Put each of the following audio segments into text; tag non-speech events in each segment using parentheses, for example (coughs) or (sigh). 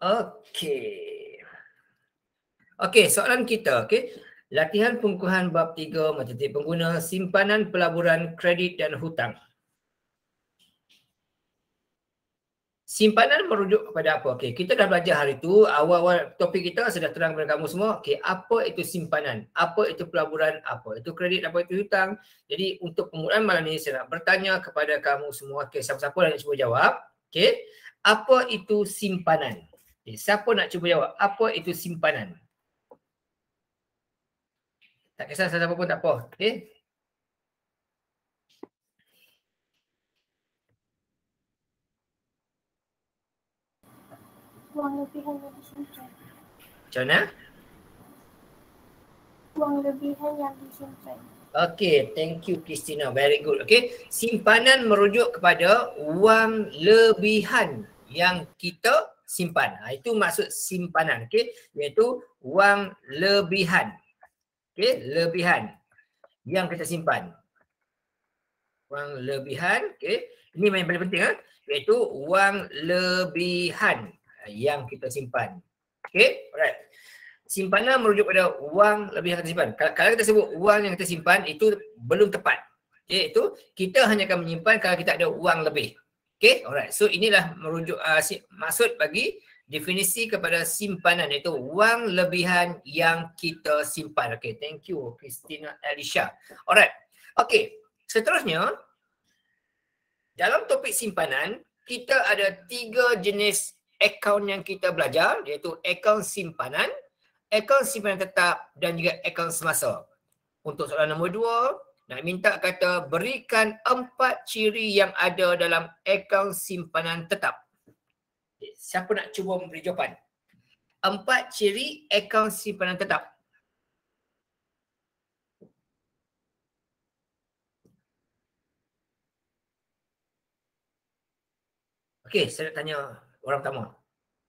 Okey. Okey, soalan kita, okey. Latihan pengukuhan bab 3 matematik pengguna simpanan pelaburan kredit dan hutang. Simpanan merujuk kepada apa? Okey, kita dah belajar hari itu, awal-awal topik kita sudah terang kepada kamu semua. Okey, apa itu simpanan? Apa itu pelaburan? Apa itu kredit? Apa itu hutang? Jadi untuk permulaan malam ini saya nak bertanya kepada kamu semua. Okey, siapa-siapa lah yang cuba jawab? Okey, apa itu simpanan? Okay, eh, siapa nak cuba jawab? Apa itu simpanan? Tak kisah siapa pun tak apa. Okay. Wang lebihan yang disimpan. Macam Wang lebihan yang disimpan. Okay, thank you Christina. Very good. Okay, simpanan merujuk kepada wang lebihan yang kita simpan. Ha, itu maksud simpanan. Okey. Iaitu wang lebihan. Okey. Lebihan. Yang kita simpan. Wang lebihan. Okey. Ini yang paling penting. Ha? Iaitu wang lebihan yang kita simpan. Okey. Alright. Simpanan merujuk pada wang lebihan yang kita simpan. Kalau kita sebut wang yang kita simpan itu belum tepat. iaitu kita hanya akan menyimpan kalau kita ada wang lebih. Okay, alright. So inilah merujuk uh, si, maksud bagi definisi kepada simpanan iaitu wang lebihan yang kita simpan. Okay, thank you Christina Alicia. Alright. Okay, seterusnya dalam topik simpanan kita ada tiga jenis akaun yang kita belajar iaitu akaun simpanan, akaun simpanan tetap dan juga akaun semasa. Untuk soalan nombor dua, nak minta kata berikan empat ciri yang ada dalam akaun simpanan tetap. Siapa nak cuba memberi jawapan? Empat ciri akaun simpanan tetap. Okey, saya nak tanya orang pertama.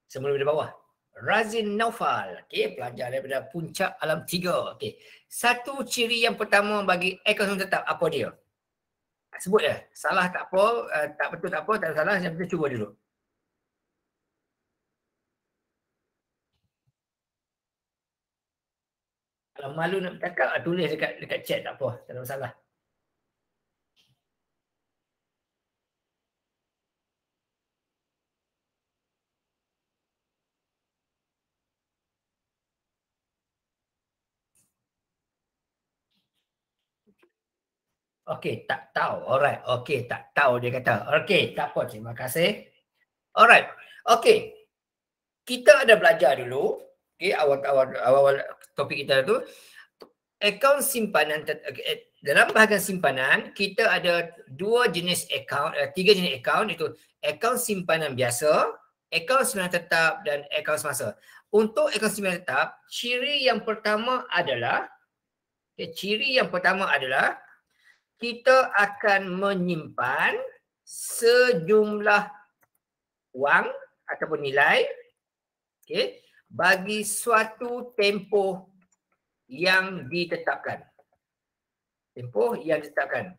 Sebelum di bawah. Razin Naufal. Okey, pelajar daripada Puncak Alam tiga, Okey. Satu ciri yang pertama bagi ekosistem tetap apa dia? Sebut ya. Salah tak apa, uh, tak betul tak apa, tak ada salah, kita cuba dulu. Kalau malu nak bercakap, ah, tulis dekat dekat chat tak apa, tak ada masalah. Okey, tak tahu. Alright. Okey, tak tahu dia kata. Okey, tak apa. Terima kasih. Alright. Okey. Kita ada belajar dulu. Okey, awal-awal awal topik kita tu. Akaun simpanan eh, dalam bahagian simpanan kita ada dua jenis akaun, eh, tiga jenis akaun itu akaun simpanan biasa, akaun simpanan tetap dan akaun semasa. Untuk akaun simpanan tetap, ciri yang pertama adalah okay, ciri yang pertama adalah kita akan menyimpan sejumlah wang ataupun nilai okay, bagi suatu tempoh yang ditetapkan tempoh yang ditetapkan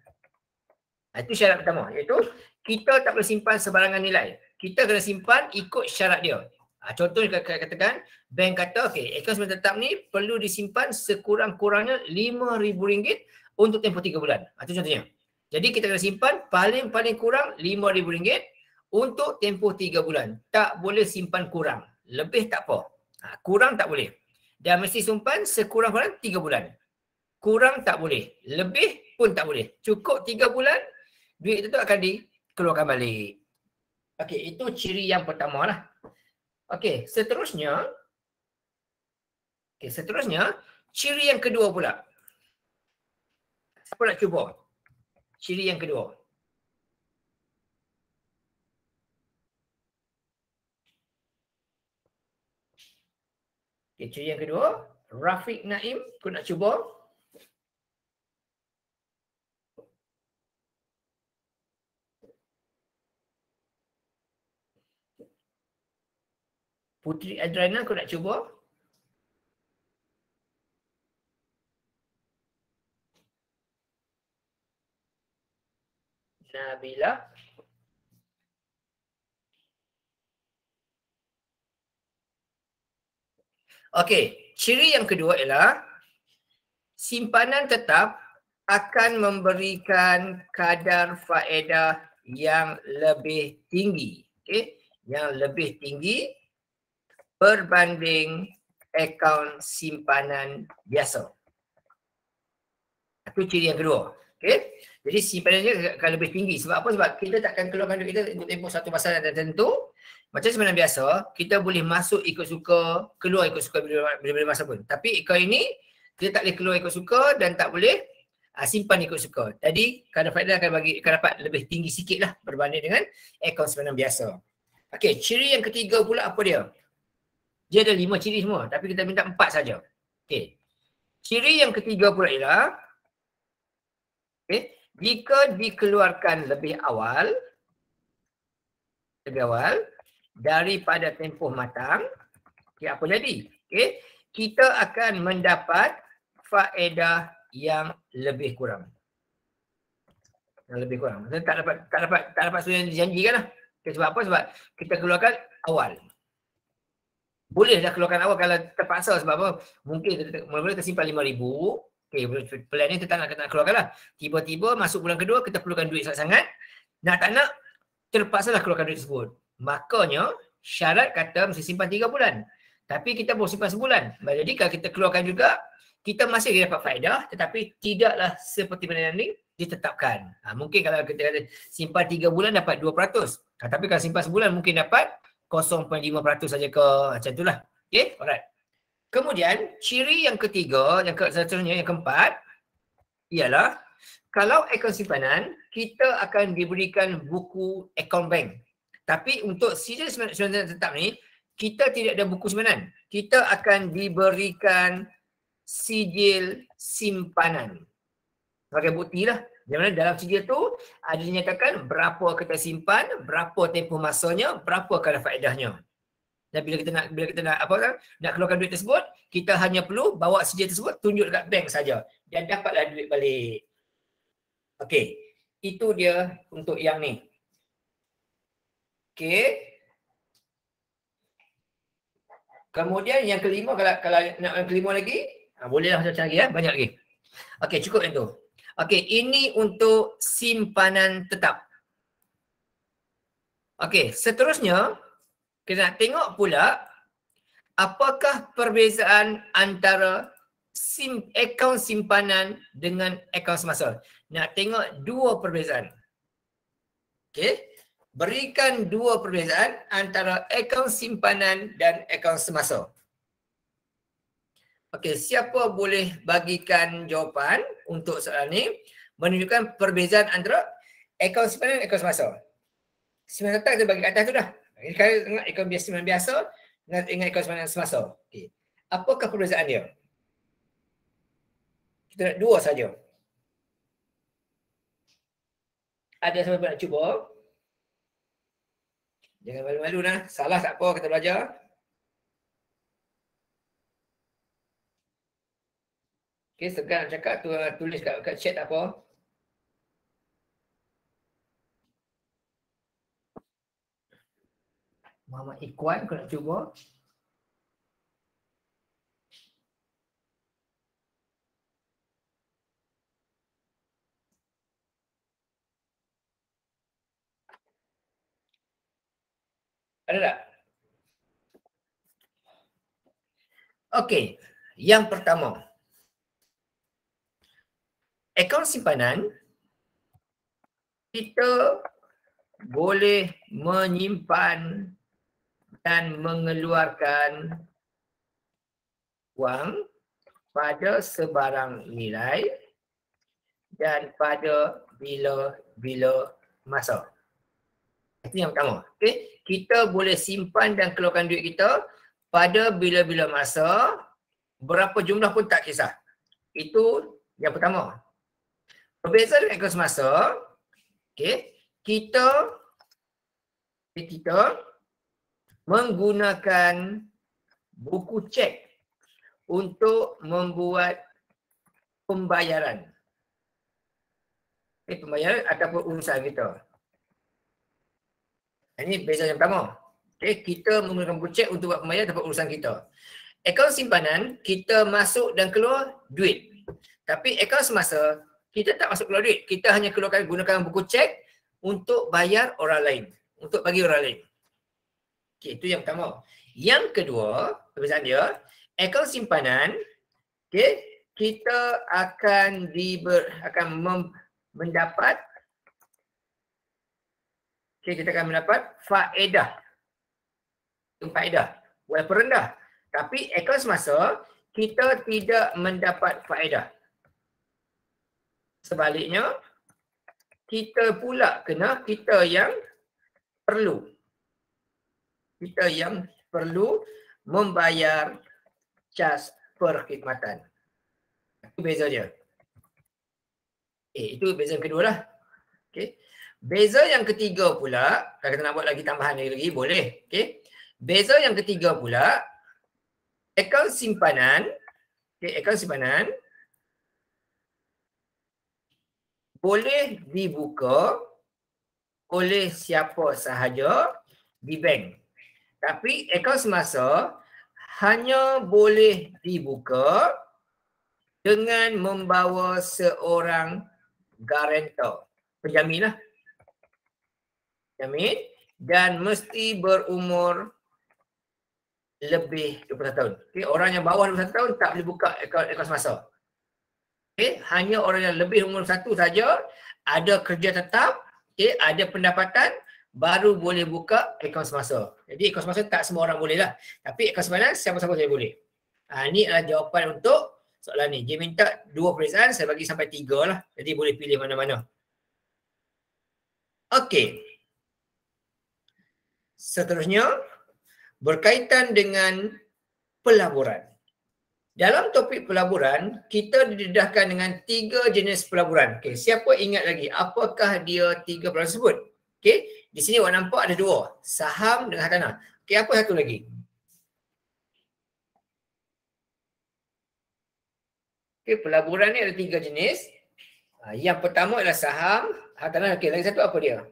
itu syarat pertama iaitu kita tak boleh simpan sebarangan nilai kita kena simpan ikut syarat dia ha, ah, contoh kita katakan bank kata okay, akaun sementara tetap ni perlu disimpan sekurang-kurangnya RM5000 untuk tempoh 3 bulan. Ha, itu contohnya. Jadi kita kena simpan paling-paling kurang RM5,000 untuk tempoh 3 bulan. Tak boleh simpan kurang. Lebih tak apa. Ha, kurang tak boleh. Dan mesti simpan sekurang-kurangnya 3 bulan. Kurang tak boleh. Lebih pun tak boleh. Cukup 3 bulan, duit itu tu akan dikeluarkan balik. Okey, itu ciri yang pertama lah. Okey, seterusnya. Okey, seterusnya. Ciri yang kedua pula. Siapa nak cuba? Ciri yang kedua. Okay, ciri yang kedua. Rafiq Naim, aku nak cuba. Putri Adriana, aku nak cuba. Nabila Okey, ciri yang kedua ialah simpanan tetap akan memberikan kadar faedah yang lebih tinggi. Okey, yang lebih tinggi berbanding akaun simpanan biasa. Itu ciri yang kedua. Okey. Jadi simpanannya akan lebih tinggi. Sebab apa? Sebab kita takkan keluarkan duit kita untuk tempoh satu masa yang tertentu. Macam sebenarnya biasa, kita boleh masuk ikut suka, keluar ikut suka bila-bila masa pun. Tapi ikut ini, kita tak boleh keluar ikut suka dan tak boleh uh, simpan ikut suka. Jadi, kena faedah akan, bagi, akan dapat lebih tinggi sikit lah berbanding dengan akaun sebenarnya biasa. Okey, ciri yang ketiga pula apa dia? Dia ada lima ciri semua tapi kita minta empat saja. Okey. Ciri yang ketiga pula ialah Okey jika dikeluarkan lebih awal lebih awal daripada tempoh matang okey apa jadi Okay, kita akan mendapat faedah yang lebih kurang yang lebih kurang maksudnya tak dapat tak dapat tak dapat sesuai yang dijanjikanlah okay, sebab apa sebab kita keluarkan awal Bolehlah keluarkan awal kalau terpaksa sebab apa? Mungkin mula-mula tersimpan RM5,000 okay, pelan ni kita nak, nak keluarkan lah. Tiba-tiba masuk bulan kedua, kita perlukan duit sangat-sangat. Nak tak nak, terpaksa lah keluarkan duit tersebut. Makanya, syarat kata mesti simpan tiga bulan. Tapi kita boleh simpan sebulan. Jadi kalau kita keluarkan juga, kita masih dapat faedah tetapi tidaklah seperti mana yang ni ditetapkan. Ha, mungkin kalau kita kata simpan tiga bulan dapat dua Ha, tapi kalau simpan sebulan mungkin dapat 0.5% saja ke macam itulah. Okay, alright. Kemudian ciri yang ketiga, yang seterusnya, yang keempat ialah kalau akaun simpanan, kita akan diberikan buku akaun bank. Tapi untuk sijil simpanan tetap ni, kita tidak ada buku simpanan. Kita akan diberikan sijil simpanan. Sebagai bukti lah. Di mana dalam sijil tu ada dinyatakan berapa kita simpan, berapa tempoh masanya, berapa kadar faedahnya. Dan bila kita nak bila kita nak apa kan, nak keluarkan duit tersebut, kita hanya perlu bawa CJ tersebut tunjuk dekat bank saja dan dapatlah duit balik. Okey. Itu dia untuk yang ni. Okey. Kemudian yang kelima kalau kalau nak yang kelima lagi, ha, bolehlah boleh lah cari ya, banyak lagi. Okey, cukup yang tu. Okey, ini untuk simpanan tetap. Okey, seterusnya kena tengok pula apakah perbezaan antara sim akaun simpanan dengan akaun semasa. Nak tengok dua perbezaan. Okey. Berikan dua perbezaan antara akaun simpanan dan akaun semasa. Okey, siapa boleh bagikan jawapan untuk soalan ni menunjukkan perbezaan antara akaun simpanan dan akaun semasa. Simpanan tak kita bagi kat atas tu dah. Ini kalau ingat ekonomi biasa biasa dengan ingat ekonomi semasa. Okey. Apakah perbezaan dia? Kita nak dua saja. Ada siapa nak cuba? Jangan malu-malu nah. Salah tak apa kita belajar. Okey, segan cakap tu tulis kat, kat chat apa. Mama Ikhwan kau nak cuba Ada tak? Okey, yang pertama. Akaun simpanan kita boleh menyimpan dan mengeluarkan wang pada sebarang nilai dan pada bila-bila masa. Itu yang pertama. Okay. Kita boleh simpan dan keluarkan duit kita pada bila-bila masa. Berapa jumlah pun tak kisah. Itu yang pertama. Perbezaan dengan kos masa, okay. kita kita menggunakan buku cek untuk membuat pembayaran. Eh, pembayaran ataupun urusan kita. Ini beza yang pertama. Okay, kita menggunakan buku cek untuk buat pembayaran ataupun urusan kita. Akaun simpanan, kita masuk dan keluar duit. Tapi akaun semasa, kita tak masuk keluar duit. Kita hanya keluarkan gunakan buku cek untuk bayar orang lain. Untuk bagi orang lain. Okey, itu yang pertama. Yang kedua, perbezaan dia, akaun simpanan, Okay, kita akan diber, akan mem, mendapat Okay, kita akan mendapat faedah. Faedah. Walaupun rendah. Tapi akaun semasa, kita tidak mendapat faedah. Sebaliknya, kita pula kena kita yang perlu kita yang perlu membayar cas perkhidmatan. Itu beza dia. Eh, itu beza yang kedua lah. Okay. Beza yang ketiga pula, kalau kita nak buat lagi tambahan lagi, -lagi boleh. Okay. Beza yang ketiga pula, akaun simpanan, okay, akaun simpanan, boleh dibuka oleh siapa sahaja di bank. Tapi akaun semasa hanya boleh dibuka dengan membawa seorang garantor, penjamin lah. Penjamin dan mesti berumur lebih 21 tahun. Okay. Orang yang bawah 21 tahun tak boleh buka akaun, akaun semasa. Okay. Hanya orang yang lebih umur satu saja ada kerja tetap, okay. ada pendapatan, baru boleh buka akaun semasa. Jadi akaun semasa tak semua orang boleh lah. Tapi akaun simpanan siapa-siapa saja boleh. Ha, ini adalah jawapan untuk soalan ni. Dia minta dua perisaan, saya bagi sampai tiga lah. Jadi boleh pilih mana-mana. Okey. Seterusnya, berkaitan dengan pelaburan. Dalam topik pelaburan, kita didedahkan dengan tiga jenis pelaburan. Okey, siapa ingat lagi apakah dia tiga pelaburan tersebut? Okey, di sini awak nampak ada dua. Saham dengan hartanah. Okey, apa satu lagi? Okey, pelaburan ni ada tiga jenis. Ha, yang pertama adalah saham, hartanah. Okey, lagi satu apa dia?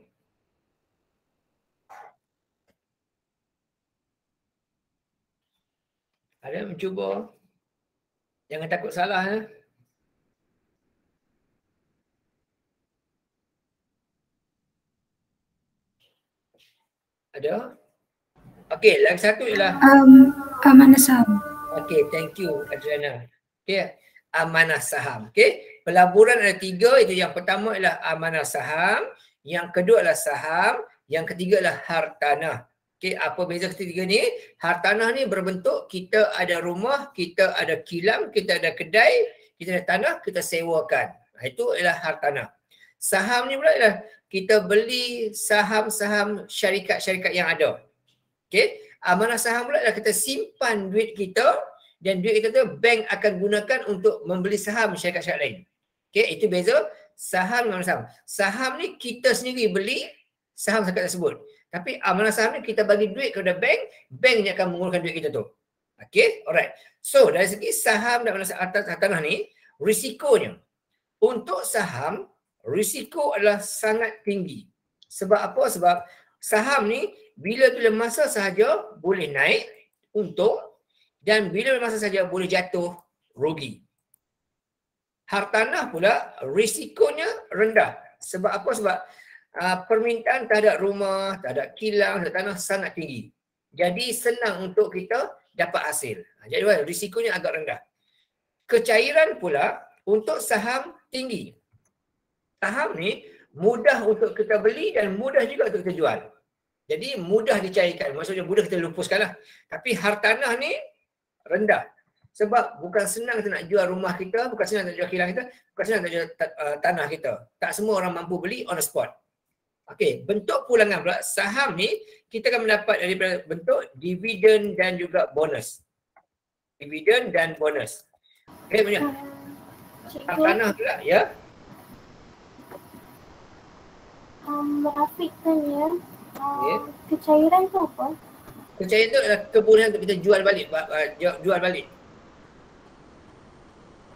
Ada yang mencuba. Jangan takut salah. Eh? Ada? okay, lagi satu ialah um, amanah saham. Okay, thank you Adriana. Okay, amanah saham. Okay, pelaburan ada tiga. Itu yang pertama ialah amanah saham. Yang kedua adalah saham. Yang ketiga adalah hartanah. Okay, apa beza ketiga ni? Hartanah ni berbentuk kita ada rumah, kita ada kilang, kita ada kedai, kita ada tanah, kita sewakan. Itu ialah hartanah. Saham ni pula ialah kita beli saham-saham syarikat-syarikat yang ada. Okey. Amanah ah, saham pula adalah kita simpan duit kita dan duit kita tu bank akan gunakan untuk membeli saham syarikat-syarikat lain. Okey, itu beza saham dengan saham. Saham ni kita sendiri beli saham syarikat tersebut. Tapi amanah ah, saham ni kita bagi duit kepada bank, bank yang akan mengurangkan duit kita tu. Okey, alright. So, dari segi saham dan amanah atas tanah ni, risikonya. Untuk saham, risiko adalah sangat tinggi. Sebab apa? Sebab saham ni bila bila masa sahaja boleh naik untung dan bila bila masa sahaja boleh jatuh rugi. Hartanah pula risikonya rendah. Sebab apa? Sebab aa, ah, permintaan terhadap rumah, terhadap kilang, terhadap tanah sangat tinggi. Jadi senang untuk kita dapat hasil. Ah, jadi risikonya agak rendah. Kecairan pula untuk saham tinggi saham ni mudah untuk kita beli dan mudah juga untuk kita jual. Jadi mudah dicairkan. Maksudnya mudah kita lupuskanlah. Tapi hartanah ni rendah. Sebab bukan senang kita nak jual rumah kita, bukan senang nak jual kilang kita, bukan senang nak jual uh, tanah kita. Tak semua orang mampu beli on the spot. Okey, bentuk pulangan pula, saham ni kita akan mendapat daripada bentuk dividen dan juga bonus. Dividen dan bonus. Okey, banyak. Tanah pula, ya. Yeah. um, Rafiq kan, ya. Um, ya. kecairan tu apa? Kecairan tu adalah kebolehan untuk kita jual balik. Jual balik.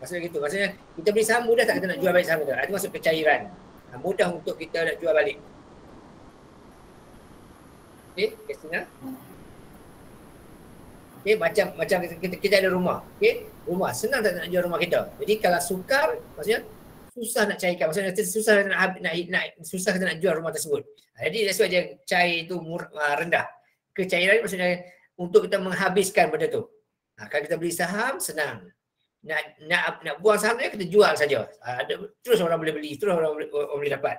Maksudnya gitu. Maksudnya kita beli saham mudah tak kita nak jual balik saham tu. Ah, itu maksud kecairan. Ah, mudah untuk kita nak jual balik. Okey, Kristina. Okey, macam macam kita, kita, ada rumah. Okey, rumah. Senang tak nak jual rumah kita. Jadi kalau sukar, maksudnya susah nak cairkan maksudnya kita susah nak, nak nak susah kita nak jual rumah tersebut ha, jadi that's why dia cair tu murah, ha, rendah kecairan maksudnya untuk kita menghabiskan benda tu ha, kalau kita beli saham senang nak nak nak buang saham dia kita jual saja ha, terus orang boleh beli terus orang boleh, orang boleh dapat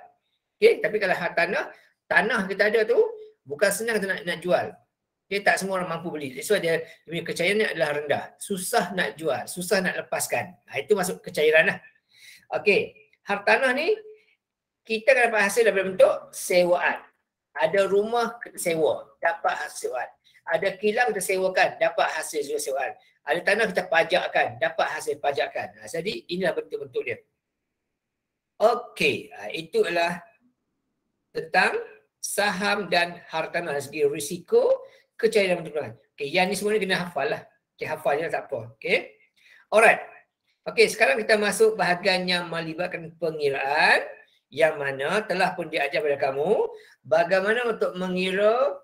okey tapi kalau hak tanah tanah kita ada tu bukan senang kita nak nak jual Okay, tak semua orang mampu beli Itu why dia, dia kecairannya adalah rendah susah nak jual susah nak lepaskan ha, itu masuk kecairanlah lah Okey, hartanah ni kita akan dapat hasil daripada bentuk sewaan. Ada rumah kita sewa, dapat hasil sewaan. Ada kilang kita sewakan, dapat hasil juga sewaan. Ada tanah kita pajakkan, dapat hasil pajakkan. Ha, jadi inilah bentuk-bentuk dia. Okey, ha, itu adalah tentang saham dan hartanah dari segi risiko kecayaan dan Okey, yang ni semua ni kena hafal lah. Okey, hafal je lah, tak apa. Okey. Alright. Okey, sekarang kita masuk bahagian yang melibatkan pengiraan yang mana telah pun diajar pada kamu bagaimana untuk mengira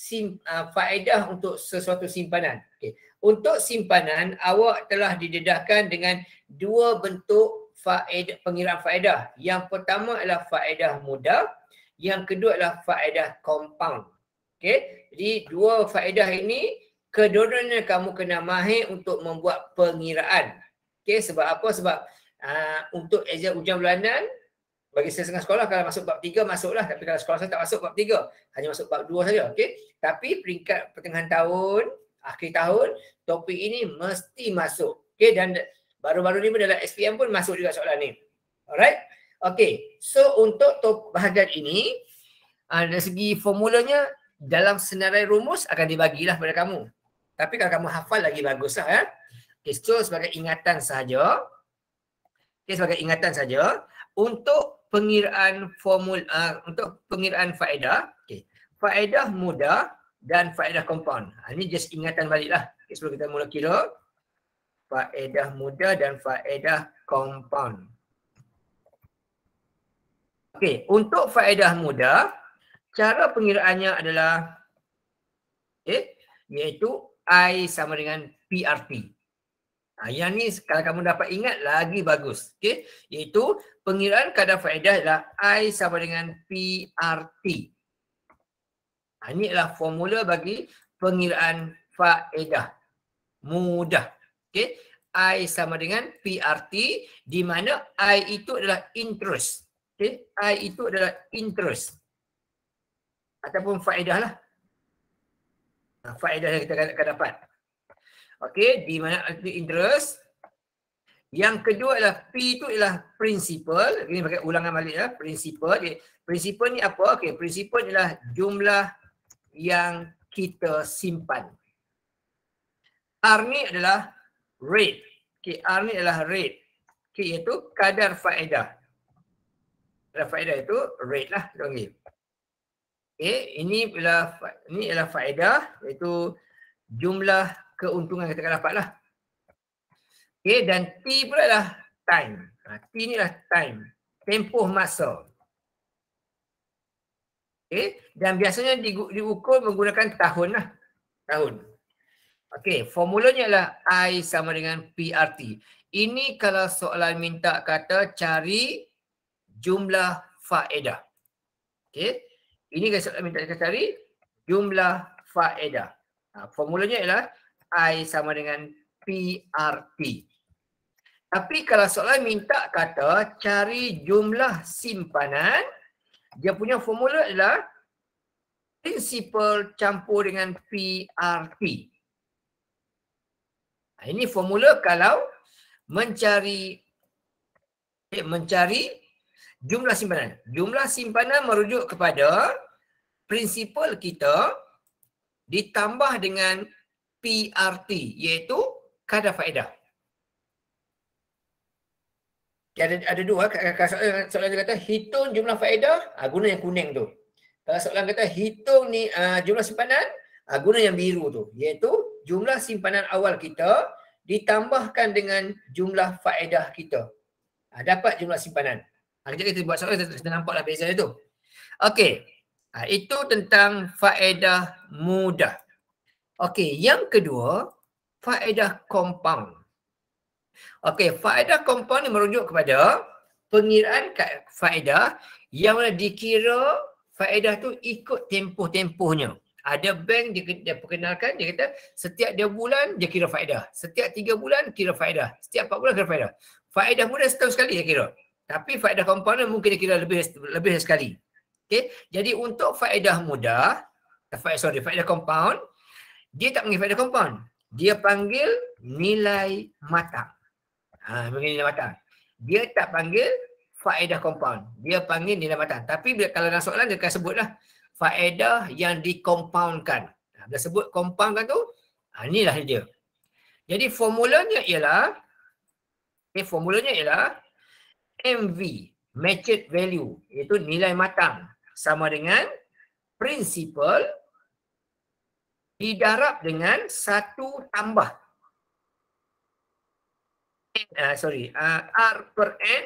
sim, uh, faedah untuk sesuatu simpanan. Okey. Untuk simpanan, awak telah didedahkan dengan dua bentuk faedah, pengiraan faedah. Yang pertama adalah faedah mudah. Yang kedua adalah faedah compound. Okey. Jadi dua faedah ini, kedua-duanya kamu kena mahir untuk membuat pengiraan. Okay, sebab apa? Sebab uh, untuk ejen ujian bulanan, bagi saya setengah sekolah, kalau masuk bab tiga masuklah. Tapi kalau sekolah saya tak masuk bab tiga, hanya masuk bab dua saja. Okay. tapi peringkat pertengahan tahun, akhir tahun, topik ini mesti masuk. Okay, dan baru-baru ni pun dalam SPM pun masuk juga soalan ni. Alright? Okay. so untuk top bahagian ini, uh, dari segi formulanya, dalam senarai rumus akan dibagilah pada kamu. Tapi kalau kamu hafal lagi baguslah. Eh? Okay, so sebagai ingatan sahaja. Okay, sebagai ingatan sahaja. Untuk pengiraan formula, uh, untuk pengiraan faedah. Okay, faedah muda dan faedah compound. Ha, ini just ingatan baliklah. Okay, sebelum kita mula kira. Faedah muda dan faedah compound. Okay, untuk faedah muda, cara pengiraannya adalah okay, eh, iaitu I sama dengan PRP. Ha, yang ni kalau kamu dapat ingat lagi bagus. Okey. Iaitu pengiraan kadar faedah adalah I sama dengan PRT. Ini ha, adalah formula bagi pengiraan faedah. Mudah. Okey. I sama dengan PRT di mana I itu adalah interest. Okey. I itu adalah interest. Ataupun faedah lah. Ha, faedah yang kita akan dapat. Okey, di mana the interest. Yang kedua adalah P itu ialah principal. Ini pakai ulangan balik ya, principal. Okay. Principal ni apa? Okey, principal ialah jumlah yang kita simpan. R ni adalah rate. Okey, R ni adalah rate. Okey, iaitu kadar faedah. Kadar faedah itu rate lah. Okey, okay. ini ialah, ini ialah faedah iaitu jumlah keuntungan katakan dapat lah. Okay, dan T pula lah time. Ha, T ni lah time. Tempoh masa. Okay, dan biasanya di, diukur menggunakan tahun lah. Tahun. Okay, formulanya lah I sama dengan PRT. Ini kalau soalan minta kata cari jumlah faedah. Okay, ini kalau soalan minta kata cari jumlah faedah. Ha, formulanya ialah I sama dengan PRP. Tapi kalau soalan minta kata cari jumlah simpanan, dia punya formula adalah principal campur dengan PRP. Ha, ini formula kalau mencari eh, mencari jumlah simpanan. Jumlah simpanan merujuk kepada principal kita ditambah dengan PRT iaitu kadar faedah. Ada, ada dua, eh. soalan, soalan kata hitung jumlah faedah, ah, guna yang kuning tu. Kalau soalan kata hitung ni ah, jumlah simpanan, uh, guna yang biru tu. Iaitu jumlah simpanan awal kita ditambahkan dengan jumlah faedah kita. Uh, dapat jumlah simpanan. Uh, kita, kita buat soalan, kita, kita nampaklah beza tu. Okey, itu tentang faedah mudah. Okey, yang kedua, faedah compound. Okey, faedah compound ni merujuk kepada pengiraan faedah yang mana dikira faedah tu ikut tempoh-tempohnya. Ada bank dia, dia perkenalkan, dia kata setiap dua bulan dia kira faedah. Setiap tiga bulan kira faedah. Setiap empat bulan kira faedah. Faedah mudah setahun sekali dia kira. Tapi faedah kompon mungkin dia kira lebih lebih sekali. Okey, jadi untuk faedah mudah, faedah, sorry, faedah compound, dia tak panggil faedah compound. Dia panggil nilai matang. Ha, panggil nilai matang. Dia tak panggil faedah compound. Dia panggil nilai matang. Tapi bila, kalau dalam soalan dia akan sebutlah faedah yang dikompaunkan. Ha, bila sebut compoundkan tu, ha, inilah dia. Jadi formulanya ialah, okay, eh, formulanya ialah MV, matched value, iaitu nilai matang sama dengan principal didarab dengan satu tambah. N, uh, eh, sorry, uh, R per N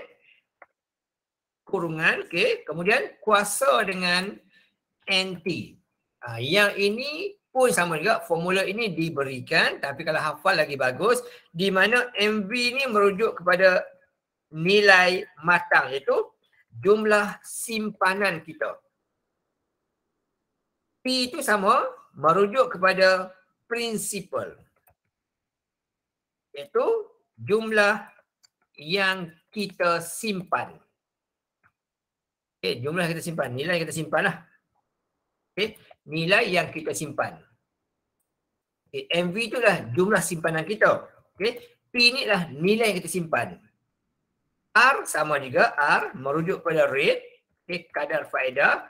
kurungan, okay. kemudian kuasa dengan NT. Uh, ah, yang ini pun sama juga, formula ini diberikan, tapi kalau hafal lagi bagus, di mana MV ini merujuk kepada nilai matang, iaitu jumlah simpanan kita. P itu sama merujuk kepada prinsipal iaitu jumlah yang kita simpan. Okey, jumlah kita simpan, nilai kita simpan lah. Okey, nilai yang kita simpan. Okey, MV tu lah jumlah simpanan kita. Okey, P ni lah nilai yang kita simpan. R sama juga R merujuk pada rate, okay, kadar faedah.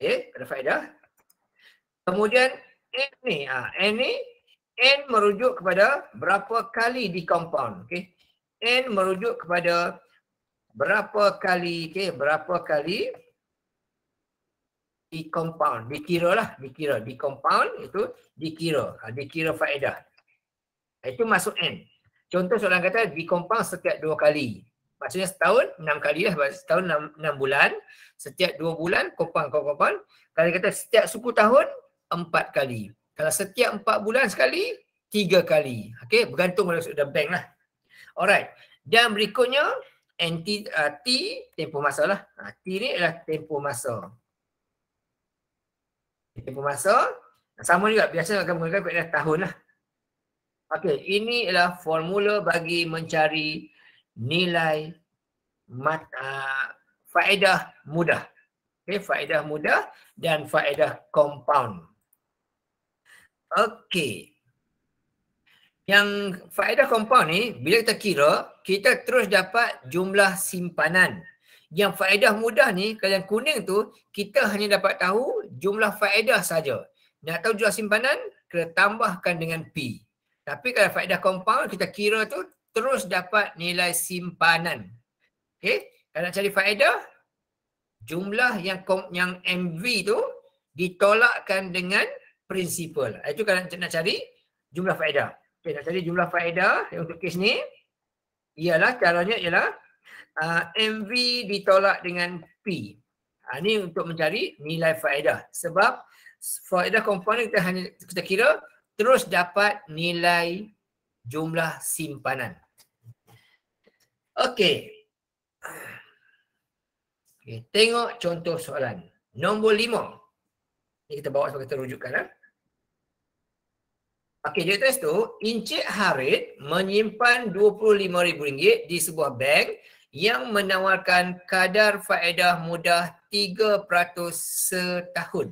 Okey, kadar faedah. Kemudian N ni, ha, N ni N merujuk kepada berapa kali di compound. Okay. N merujuk kepada berapa kali, okay, berapa kali di compound. Dikira lah, dikira. Di compound itu dikira. Ha, dikira faedah. Ha, itu masuk N. Contoh seorang kata di compound setiap dua kali. Maksudnya setahun enam kali lah. Setahun enam, enam bulan. Setiap dua bulan compound, compound, compound. Kalau kata setiap suku tahun, empat kali. Kalau setiap empat bulan sekali, tiga kali. Okey, bergantung pada sudah bank lah. Alright. Dan berikutnya, anti, uh, T, tempoh masa lah. Ha, T ni adalah tempoh masa. Tempoh masa. Sama juga, biasa akan menggunakan kuat tahun lah. Okey, ini adalah formula bagi mencari nilai mat, uh, faedah mudah. Okey, faedah mudah dan faedah compound. Okey. Yang faedah compound ni, bila kita kira, kita terus dapat jumlah simpanan. Yang faedah mudah ni, kalau yang kuning tu, kita hanya dapat tahu jumlah faedah saja. Nak tahu jumlah simpanan, kita tambahkan dengan P. Tapi kalau faedah compound, kita kira tu, terus dapat nilai simpanan. Okey, kalau nak cari faedah, jumlah yang yang MV tu, ditolakkan dengan prinsipal. Eh, itu kalau nak cari jumlah faedah. Okay, nak cari jumlah faedah untuk kes ni ialah caranya ialah uh, MV ditolak dengan P. Ha, ah, ini untuk mencari nilai faedah. Sebab faedah komponen kita hanya kita kira terus dapat nilai jumlah simpanan. Okey. Okay, tengok contoh soalan. Nombor lima. Ini kita bawa sebagai terujukan. Eh. Okey, dia tu, Encik Harid menyimpan rm ringgit di sebuah bank yang menawarkan kadar faedah mudah 3% setahun.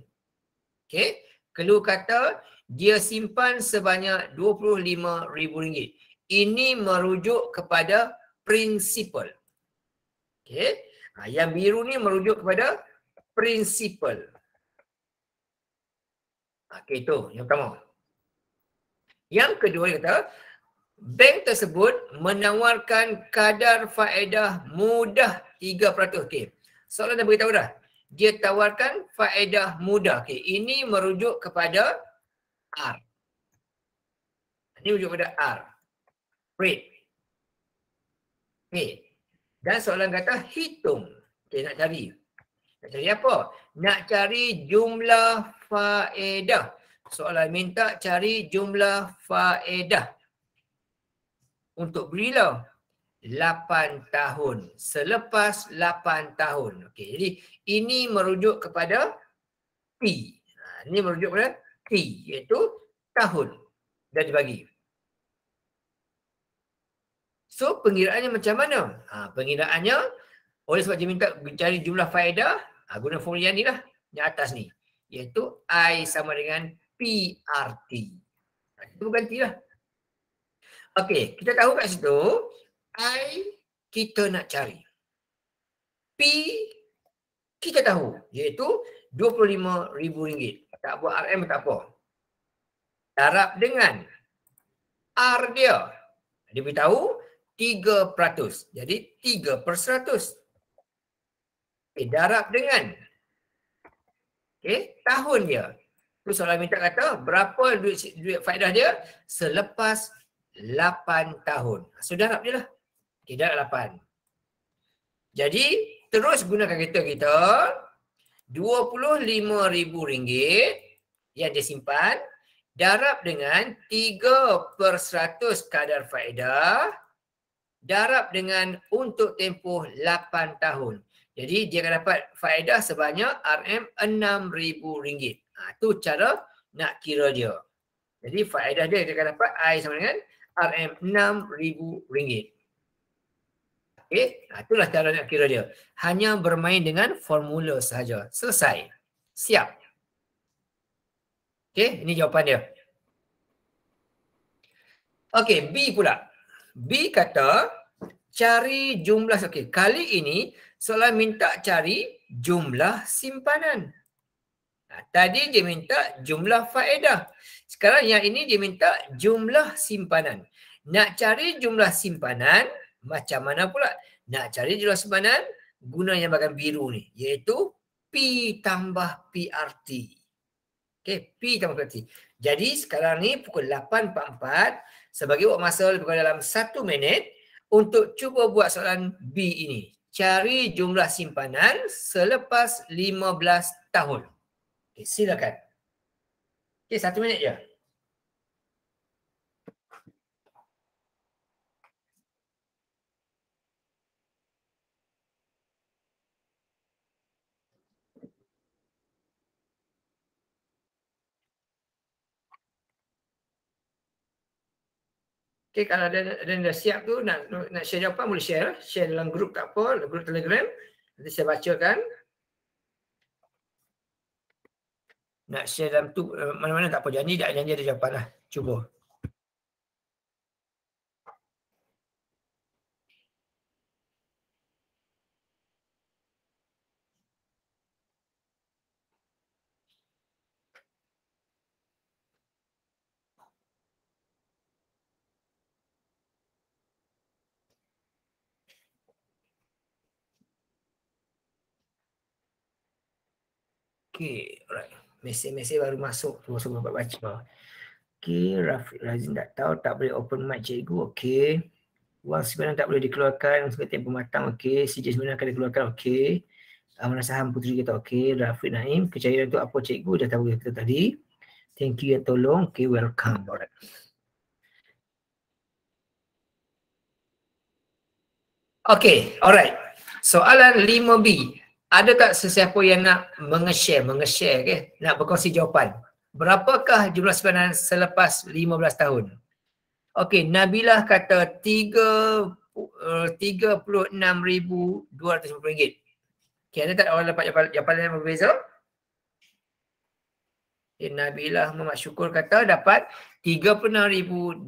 Okey, kelu kata dia simpan sebanyak rm ringgit. Ini merujuk kepada prinsipal. Okey, ha, yang biru ni merujuk kepada prinsipal. Okey, tu yang pertama. Yang kedua dia kata, bank tersebut menawarkan kadar faedah mudah 3%. Okey. Soalan dah beritahu dah. Dia tawarkan faedah mudah. Okey. Ini merujuk kepada R. Ini merujuk kepada R. Rate. Okey. Dan soalan kata hitung. Okey nak cari. Nak cari apa? Nak cari jumlah faedah soalan minta cari jumlah faedah untuk berilau 8 tahun selepas 8 tahun. Okey, jadi ini merujuk kepada T. Ha, ini merujuk kepada T iaitu tahun dah dibagi. So pengiraannya macam mana? Ha, pengiraannya oleh sebab dia minta cari jumlah faedah ha, guna formula ni lah yang atas ni iaitu I sama dengan PRT. Itu gantilah. Okey, kita tahu kat situ I kita nak cari. P kita tahu iaitu RM25,000. Tak buat RM tak apa. Darab dengan R dia. Dia beritahu 3%. Jadi 3 per 100. Okay, darab dengan okay, tahun dia. Terus orang minta kata berapa duit duit faedah dia selepas 8 tahun. Ha, sudah harap dia lah. Tidak okay, 8. Jadi terus gunakan kereta kita RM25,000 yang dia simpan darab dengan 3 per 100 kadar faedah darab dengan untuk tempoh 8 tahun. Jadi dia akan dapat faedah sebanyak RM6,000. Itu ah, ha, cara nak kira dia. Jadi faedah dia kita akan dapat I sama dengan RM6,000. Okay. Ha, ah, itulah cara nak kira dia. Hanya bermain dengan formula sahaja. Selesai. Siap. Okay. Ini jawapan dia. Okay. B pula. B kata cari jumlah. Okay. Kali ini soalan minta cari jumlah simpanan. Tadi dia minta jumlah faedah. Sekarang yang ini dia minta jumlah simpanan. Nak cari jumlah simpanan, macam mana pula? Nak cari jumlah simpanan, guna yang bagian biru ni. Iaitu P tambah PRT. Okay, P tambah PRT. Jadi sekarang ni pukul 8.44, sebagai buat masa lebih kurang dalam satu minit, untuk cuba buat soalan B ini. Cari jumlah simpanan selepas 15 tahun silakan. Okey, satu minit je. Okay, kalau ada ada dah siap tu nak nak share jawapan boleh share, lah. share dalam grup tak apa, grup Telegram. Nanti saya bacakan. nak share dalam tu eh, mana-mana tak apa janji tak janji ada jawapan lah cuba Okay mesej-mesej baru masuk tu masuk bab baca. Okey, Raf Razin tak tahu tak boleh open mic cikgu. Okey. Wang sebenarnya tak boleh dikeluarkan sebab tempoh matang. Okey, CJ sebenarnya akan dikeluarkan. Okey. Amanah saham putri kita okey, Rafiq Naim, kecayaan tu apa cikgu dah tahu kita tadi. Thank you yang tolong, okey welcome. Alright. Okay, alright. Soalan 5B. Ada tak sesiapa yang nak meng-share, okay? nak berkongsi jawapan? Berapakah jumlah sebenarnya selepas 15 tahun? Okey, Nabilah kata 36,250 eh, ringgit. Okey, ada tak orang dapat jawapan yang berbeza? Okay, Nabilah Muhammad Syukur kata dapat 36,250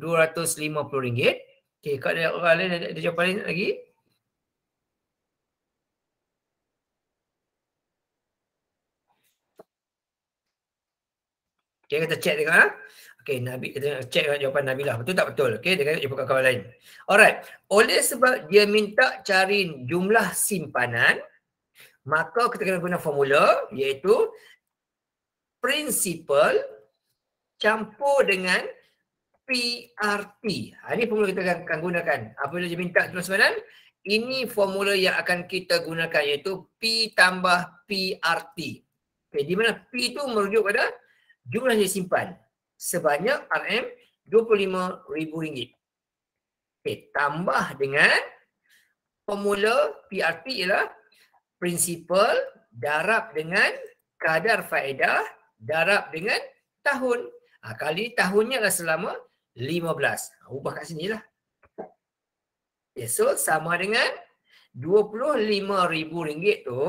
ringgit. Okey, kalau ada orang lain ada jawapan lagi? Okay, kata check dengan lah. Okay, Nabi, kita check dengan jawapan Nabi lah. Betul tak betul? Okay, dia kata jumpa kawan lain. Alright. Oleh sebab dia minta cari jumlah simpanan, maka kita kena guna formula iaitu principal campur dengan PRT. Ha, ini formula kita akan, akan gunakan. yang dia minta jumlah simpanan, ini formula yang akan kita gunakan iaitu P tambah PRT. Okay, di mana P itu merujuk pada jumlah yang simpan sebanyak RM25,000. Okey, tambah dengan formula PRP ialah prinsipal darab dengan kadar faedah darab dengan tahun. Ha, kali tahunnya adalah selama 15. Ha, ubah kat sini lah. Okay, so sama dengan RM25,000 tu.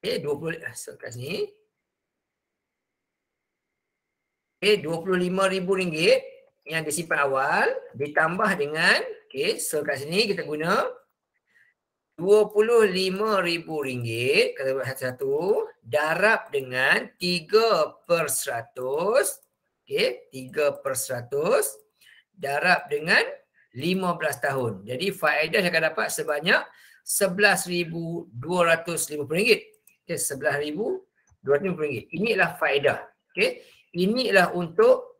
Okey, 20, so kat sini okey eh, 25000 ringgit yang disimpan awal ditambah dengan okey so kat sini kita guna 25000 ringgit kata satu, satu darab dengan 3 per 100 okey 3 per 100 darab dengan 15 tahun. Jadi faedah yang akan dapat sebanyak RM11,250. Okay, RM11,250. Inilah faedah. Okay inilah untuk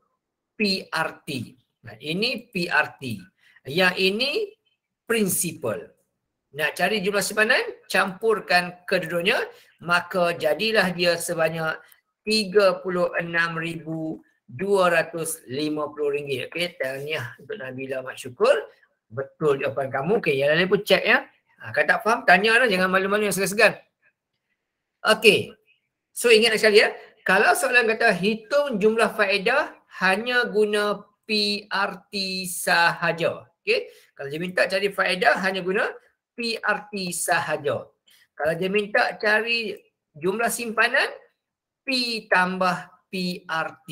PRT. Nah, ini PRT. Yang ini principle. Nak cari jumlah simpanan, campurkan kedudukannya, maka jadilah dia sebanyak RM36,250. Okey, tahniah untuk Nabila Mak Syukur. Betul jawapan kamu. Okey, yang lain pun cek ya. Ha, kalau tak faham, tanya lah. Jangan malu-malu yang segan-segan. Okey. So, ingat sekali ya. Kalau soalan kata hitung jumlah faedah hanya guna PRT sahaja. Okay? Kalau dia minta cari faedah hanya guna PRT sahaja. Kalau dia minta cari jumlah simpanan P tambah PRT.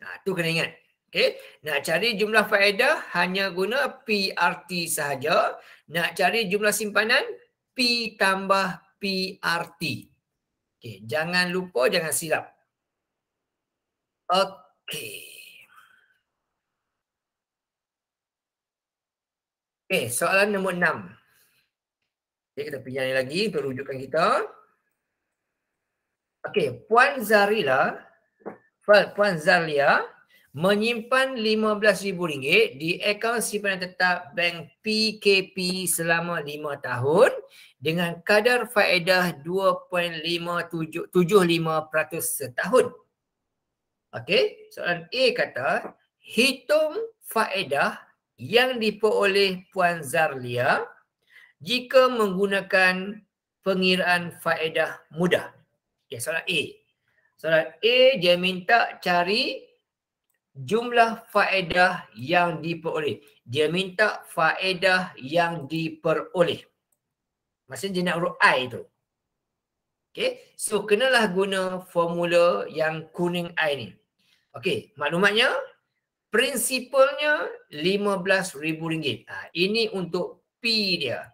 Nah, ha, tu kena ingat. Okey. Nak cari jumlah faedah hanya guna PRT sahaja. Nak cari jumlah simpanan P tambah PRT. Okey, jangan lupa jangan silap. Okey. Okey, soalan nombor enam. Okey, kita pinjam ni lagi untuk rujukan kita. Okey, Puan Zarila, Puan Zalia, menyimpan RM15,000 di akaun simpanan tetap bank PKP selama 5 tahun dengan kadar faedah 2.575% setahun. Okey, soalan A kata, hitung faedah yang diperoleh Puan Zarlia jika menggunakan pengiraan faedah mudah. Okey, soalan A. Soalan A, dia minta cari jumlah faedah yang diperoleh. Dia minta faedah yang diperoleh. Maksudnya dia nak huruf I tu. Okay. So, kenalah guna formula yang kuning I ni. Okay. Maklumatnya, prinsipalnya RM15,000. Ha, ini untuk P dia.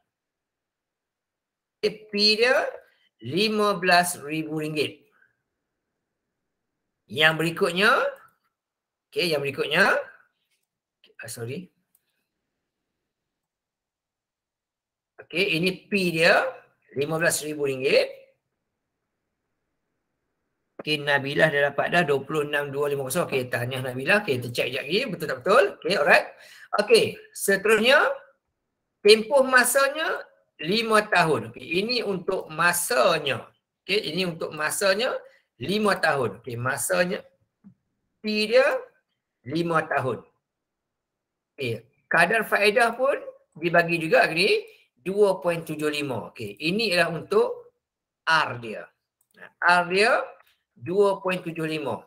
Okay, P dia RM15,000. Yang berikutnya, Okay yang berikutnya. Uh, sorry. Okay ini P dia. RM15,000. Okey, Nabilah dah dapat dah 26,250. Okey, tahniah Nabilah. Okey, kita cek sekejap lagi. Betul tak betul? Okey, alright. Okay seterusnya. Tempoh masanya 5 tahun. Okey, ini untuk masanya. Okay ini untuk masanya 5 tahun. Okey, masanya. P dia lima tahun. Okay. Kadar faedah pun dibagi juga ni 2.75. Okay. Ini adalah untuk R dia. R dia 2.75.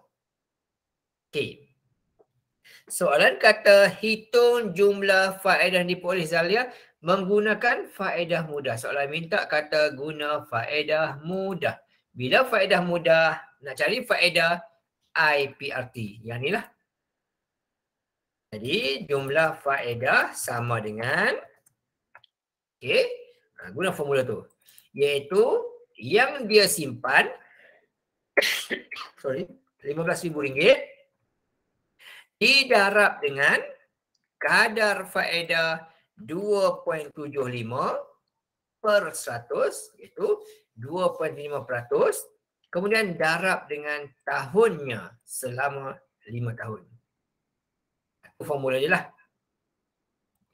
Okay. Soalan kata hitung jumlah faedah di polis Zalia menggunakan faedah mudah. Soalan minta kata guna faedah mudah. Bila faedah mudah, nak cari faedah IPRT. Yang ni lah. Jadi jumlah faedah sama dengan okey ha, guna formula tu iaitu yang dia simpan (coughs) sorry RM15,000 didarab dengan kadar faedah 2.75 per 100 iaitu 2.5% kemudian darab dengan tahunnya selama 5 tahun formula je lah.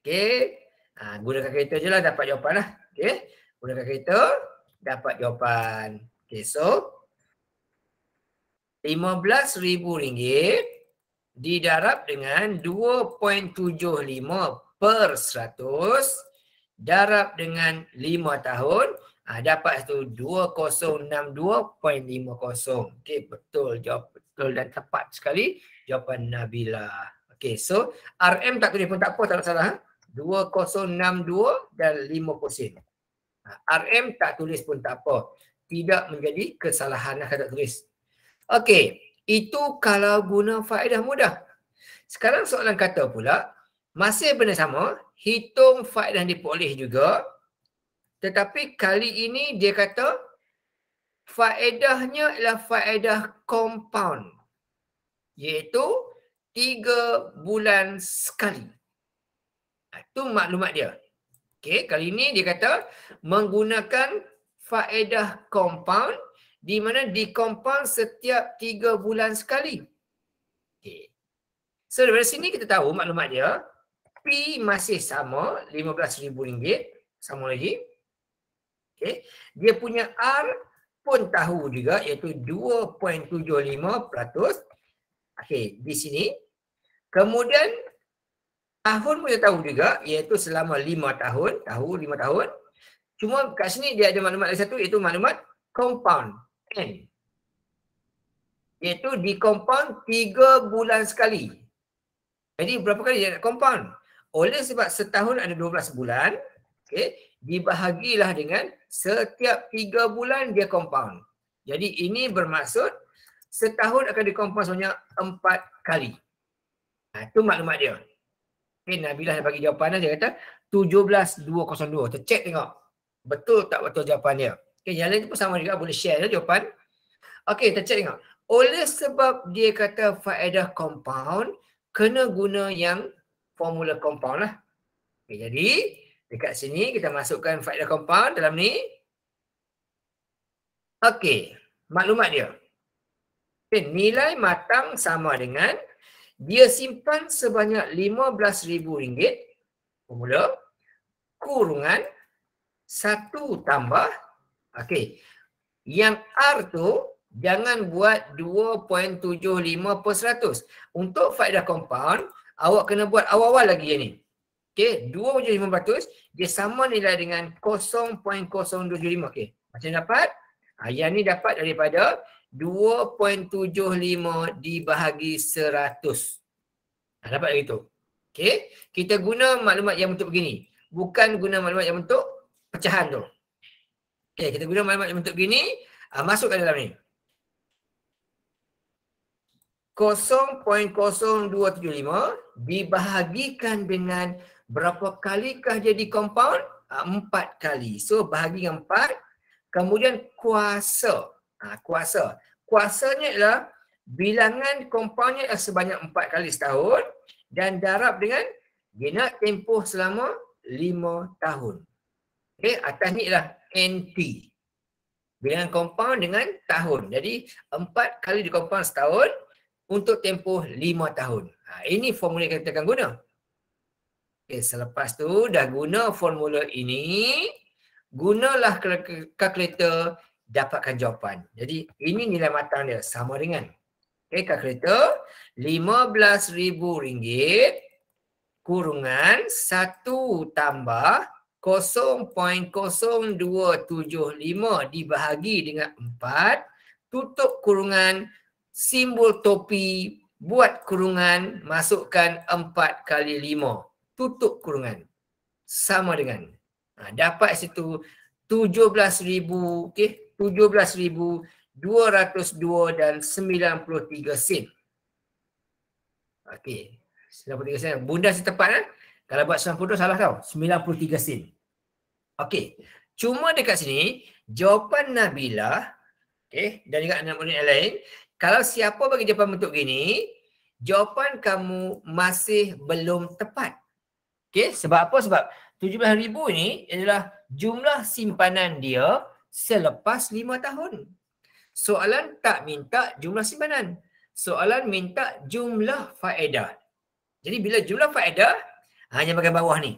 Okay, Ha, gunakan kereta je lah dapat jawapan lah. Okay, Gunakan kereta dapat jawapan. Okay, so. RM15,000 didarab dengan 2.75 per 100 darab dengan 5 tahun ha, dapat tu 2062.50. Okay, betul jawab betul dan tepat sekali jawapan Nabila. Okey, so RM tak tulis pun tak apa, tak salah. 2062 ha? dan 50 sen. RM tak tulis pun tak apa. Tidak menjadi kesalahan lah, kata tulis. Okey, itu kalau guna faedah mudah. Sekarang soalan kata pula, masih benda sama, hitung faedah yang dipulih juga. Tetapi kali ini dia kata, faedahnya ialah faedah compound. Iaitu tiga bulan sekali. Ha, itu maklumat dia. Okey, kali ini dia kata menggunakan faedah compound di mana dikompon setiap tiga bulan sekali. Okey. So dari sini kita tahu maklumat dia P masih sama RM15,000 sama lagi. Okey. Dia punya R pun tahu juga iaitu 2.75%. Okey, di sini Kemudian tahun punya dia tahu juga iaitu selama lima tahun, tahu lima tahun. Cuma kat sini dia ada maklumat lagi satu iaitu maklumat compound N. Iaitu di compound tiga bulan sekali. Jadi berapa kali dia nak compound? Oleh sebab setahun ada 12 bulan, okey? dibahagilah dengan setiap tiga bulan dia compound. Jadi ini bermaksud setahun akan dikompon sebanyak empat kali itu ha, maklumat dia. Okay, Nabilah dah bagi jawapan dia, dia kata 17202. Tu Cek tengok. Betul tak betul jawapan dia. Okay, yang lain pun sama juga boleh share lah jawapan. Okey, kita check tengok. Oleh sebab dia kata faedah compound, kena guna yang formula compound lah. Okay, jadi, dekat sini kita masukkan faedah compound dalam ni. Okey, maklumat dia. Okay, nilai matang sama dengan dia simpan sebanyak RM15,000 pemula kurungan 1 tambah okey yang R tu jangan buat 2.75 per 100 untuk faedah compound awak kena buat awal-awal lagi yang ni okey 2.75 dia sama nilai dengan 0.025 okey macam dapat ha, yang ni dapat daripada 2.75 dibahagi 100. Ha, dapat begitu. Okey. Kita guna maklumat yang bentuk begini. Bukan guna maklumat yang bentuk pecahan tu. Okey. Kita guna maklumat yang bentuk begini. Ha, ah, masukkan dalam ni. 0.0275 dibahagikan dengan berapa kalikah jadi compound? Ha, ah, 4 kali. So bahagi dengan 4. Kemudian kuasa. Ha, kuasa. Kuasanya ialah bilangan kompaunnya ialah sebanyak empat kali setahun dan darab dengan bina tempoh selama lima tahun. Okey, atas ni ialah NT. Bilangan kompaun dengan tahun. Jadi empat kali dikompaun setahun untuk tempoh lima tahun. Ha, ini formula yang kita akan guna. Okey, selepas tu dah guna formula ini, gunalah kalkulator dapatkan jawapan. Jadi ini nilai matang dia sama ringan. Okey kalkulator RM15,000 kurungan 1 tambah 0.0275 dibahagi dengan 4 tutup kurungan simbol topi buat kurungan masukkan 4 kali 5 tutup kurungan sama dengan ha, dapat situ 17,000 okay, 17,202 dan 93 sen. Okey. 93 sen. Bunda si tepat kan? Eh? Kalau buat 90 salah tau. 93 sen. Okey. Cuma dekat sini, jawapan Nabila okey dan juga anak murid lain, kalau siapa bagi jawapan bentuk gini, jawapan kamu masih belum tepat. Okey, sebab apa? Sebab 17,000 ni adalah jumlah simpanan dia selepas lima tahun. Soalan tak minta jumlah simpanan. Soalan minta jumlah faedah. Jadi bila jumlah faedah, hanya bagian bawah ni.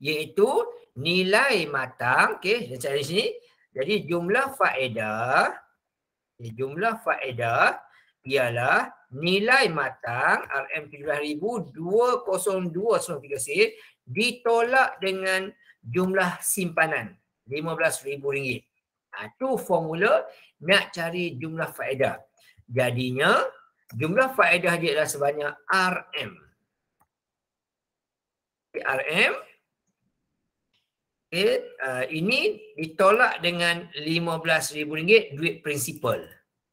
Iaitu nilai matang. Okey, saya cari sini. Jadi jumlah faedah. Jumlah faedah ialah nilai matang RM17,202 ditolak dengan jumlah simpanan RM15,000. Itu formula nak cari jumlah faedah. Jadinya jumlah faedah dia adalah sebanyak RM. RM okay, eh, uh, ini ditolak dengan RM15,000 duit prinsipal.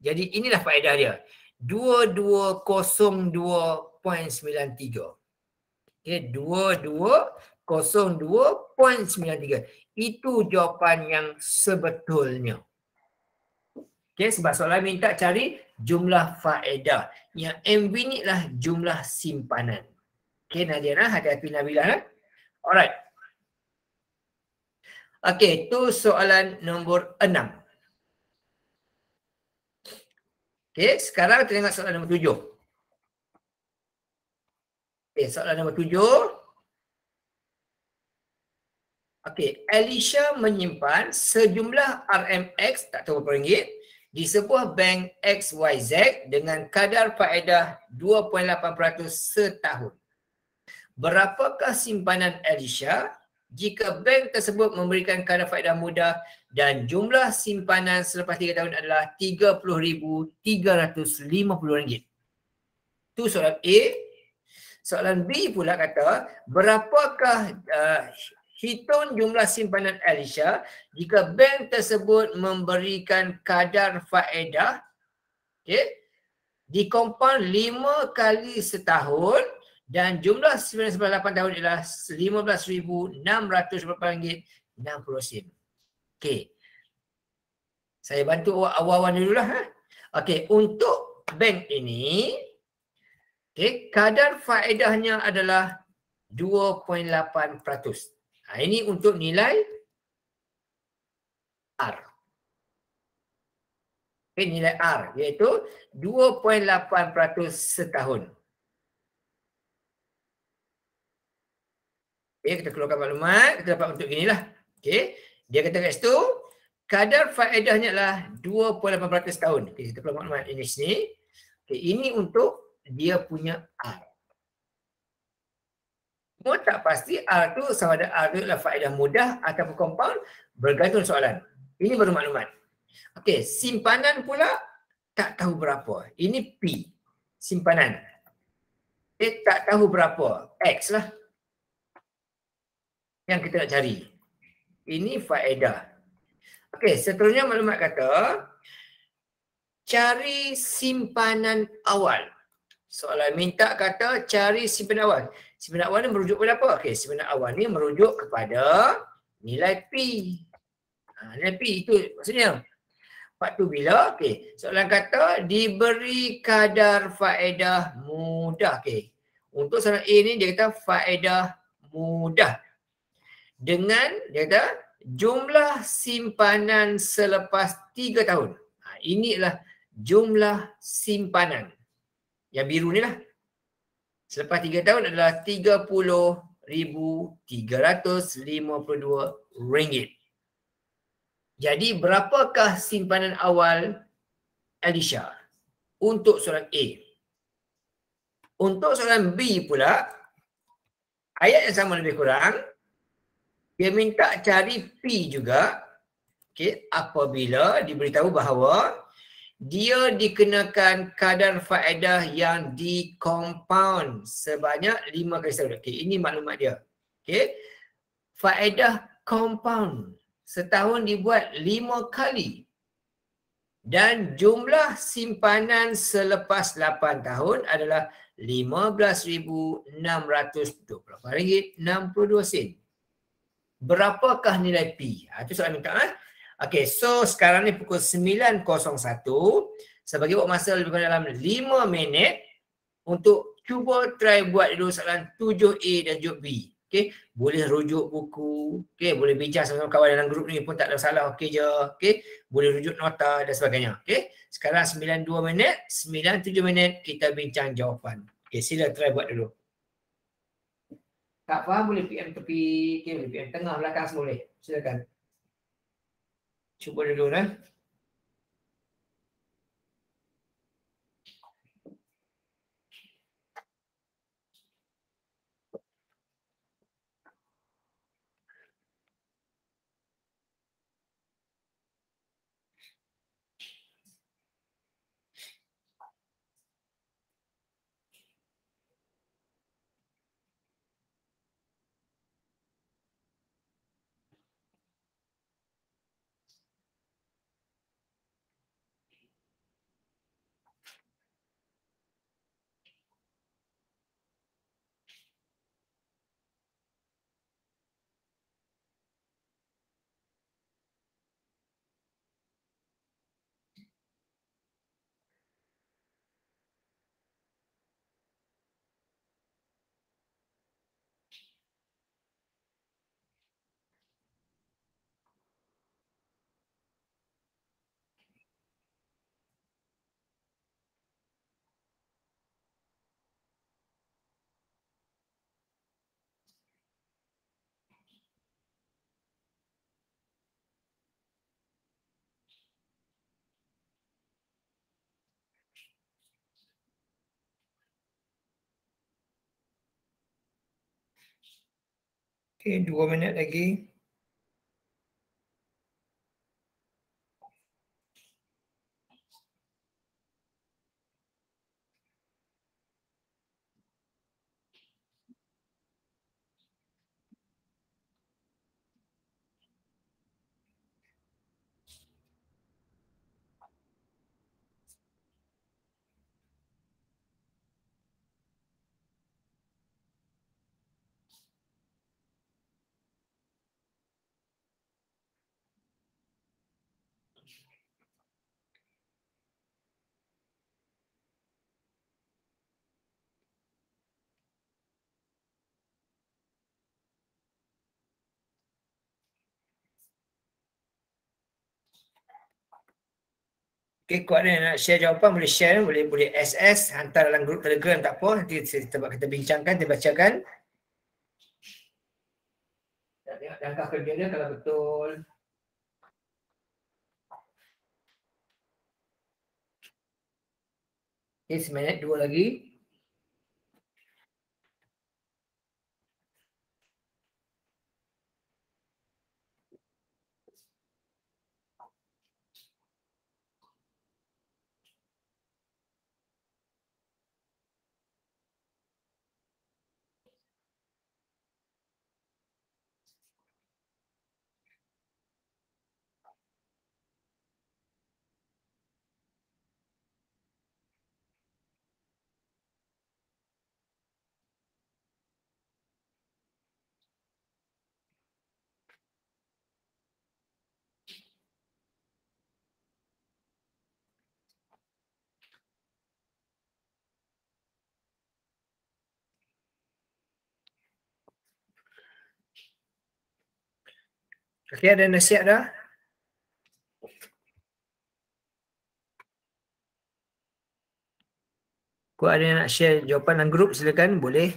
Jadi inilah faedah dia. 2202.93. Okey, 2202.93. Itu jawapan yang sebetulnya. Okay, sebab soalan minta cari jumlah faedah. Yang MV ni lah jumlah simpanan. Okay, Nadia lah. Hati-hati Nabilah eh. lah. Alright. Okay, tu soalan nombor enam. Okay, sekarang kita tengok soalan nombor tujuh. Okay, soalan nombor tujuh. Okey, Alicia menyimpan sejumlah RMX tak tahu berapa ringgit di sebuah bank XYZ dengan kadar faedah 2.8% setahun. Berapakah simpanan Alicia jika bank tersebut memberikan kadar faedah mudah dan jumlah simpanan selepas 3 tahun adalah RM30,350? Itu soalan A. Soalan B pula kata, berapakah uh, hitung jumlah simpanan Alicia jika bank tersebut memberikan kadar faedah okay, dikompon 5 kali setahun dan jumlah simpanan sebelah 8 tahun ialah RM15,600 RM60. Okey. Saya bantu awal-awal dulu lah. Ha. Okey, untuk bank ini, okay, kadar faedahnya adalah 2.8%. Ha, ini untuk nilai R. Okay, nilai R iaitu 2.8% setahun. Okay, kita keluarkan maklumat, kita dapat untuk inilah. Okay. Dia kata kat situ, kadar faedahnya adalah 2.8% setahun. Okay, kita keluarkan maklumat ini sini. Okay, ini untuk dia punya R. Cuma tak pasti R tu sama ada R tu ialah faedah mudah atau compound bergantung soalan. Ini baru maklumat. Okey, simpanan pula tak tahu berapa. Ini P. Simpanan. Dia tak tahu berapa. X lah. Yang kita nak cari. Ini faedah. Okey, seterusnya maklumat kata cari simpanan awal. Soalan minta kata cari simpanan awal. Sembilan awan ni merujuk kepada apa? Okey, sembilan awan ni merujuk kepada nilai P. Ha, nilai P itu maksudnya. Part tu bila? Okey, soalan kata diberi kadar faedah mudah. Okey, untuk soalan A ni dia kata faedah mudah. Dengan dia kata jumlah simpanan selepas 3 tahun. Ha, inilah jumlah simpanan. Yang biru ni lah. Selepas 3 tahun adalah 30,352 ringgit. Jadi berapakah simpanan awal Alicia untuk soalan A? Untuk soalan B pula, ayat yang sama lebih kurang, dia minta cari P juga. Okay, apabila diberitahu bahawa dia dikenakan kadar faedah yang di compound sebanyak lima kali sebut. Okey, ini maklumat dia. Okey. Faedah compound setahun dibuat lima kali dan jumlah simpanan selepas 8 tahun adalah rm sen. Berapakah nilai P? Ha, itu soalan minta. Ha? Okey, so sekarang ni pukul 9.01 Saya bagi buat masa lebih kurang dalam 5 minit Untuk cuba try buat dulu soalan 7A dan 7B Okey, boleh rujuk buku Okey, boleh bincang sama-sama kawan dalam grup ni pun tak ada salah. Okey je, okey Boleh rujuk nota dan sebagainya Okey, sekarang 92 minit, 97 minit kita bincang jawapan Okey, sila try buat dulu Tak faham boleh PM tepi, okay, PM tengah, belakang semua boleh Silakan Tipo, né? Okay, dua minit lagi. Okay, kalau nak share jawapan boleh share, boleh boleh SS hantar dalam grup Telegram tak apa. Nanti kita kita bincangkan, kita bacakan. Kita tengok langkah kerja dia kalau betul. Okay, seminit dua lagi. Okey, ada nasihat dah? Kau ada yang nak share jawapan dalam grup silakan boleh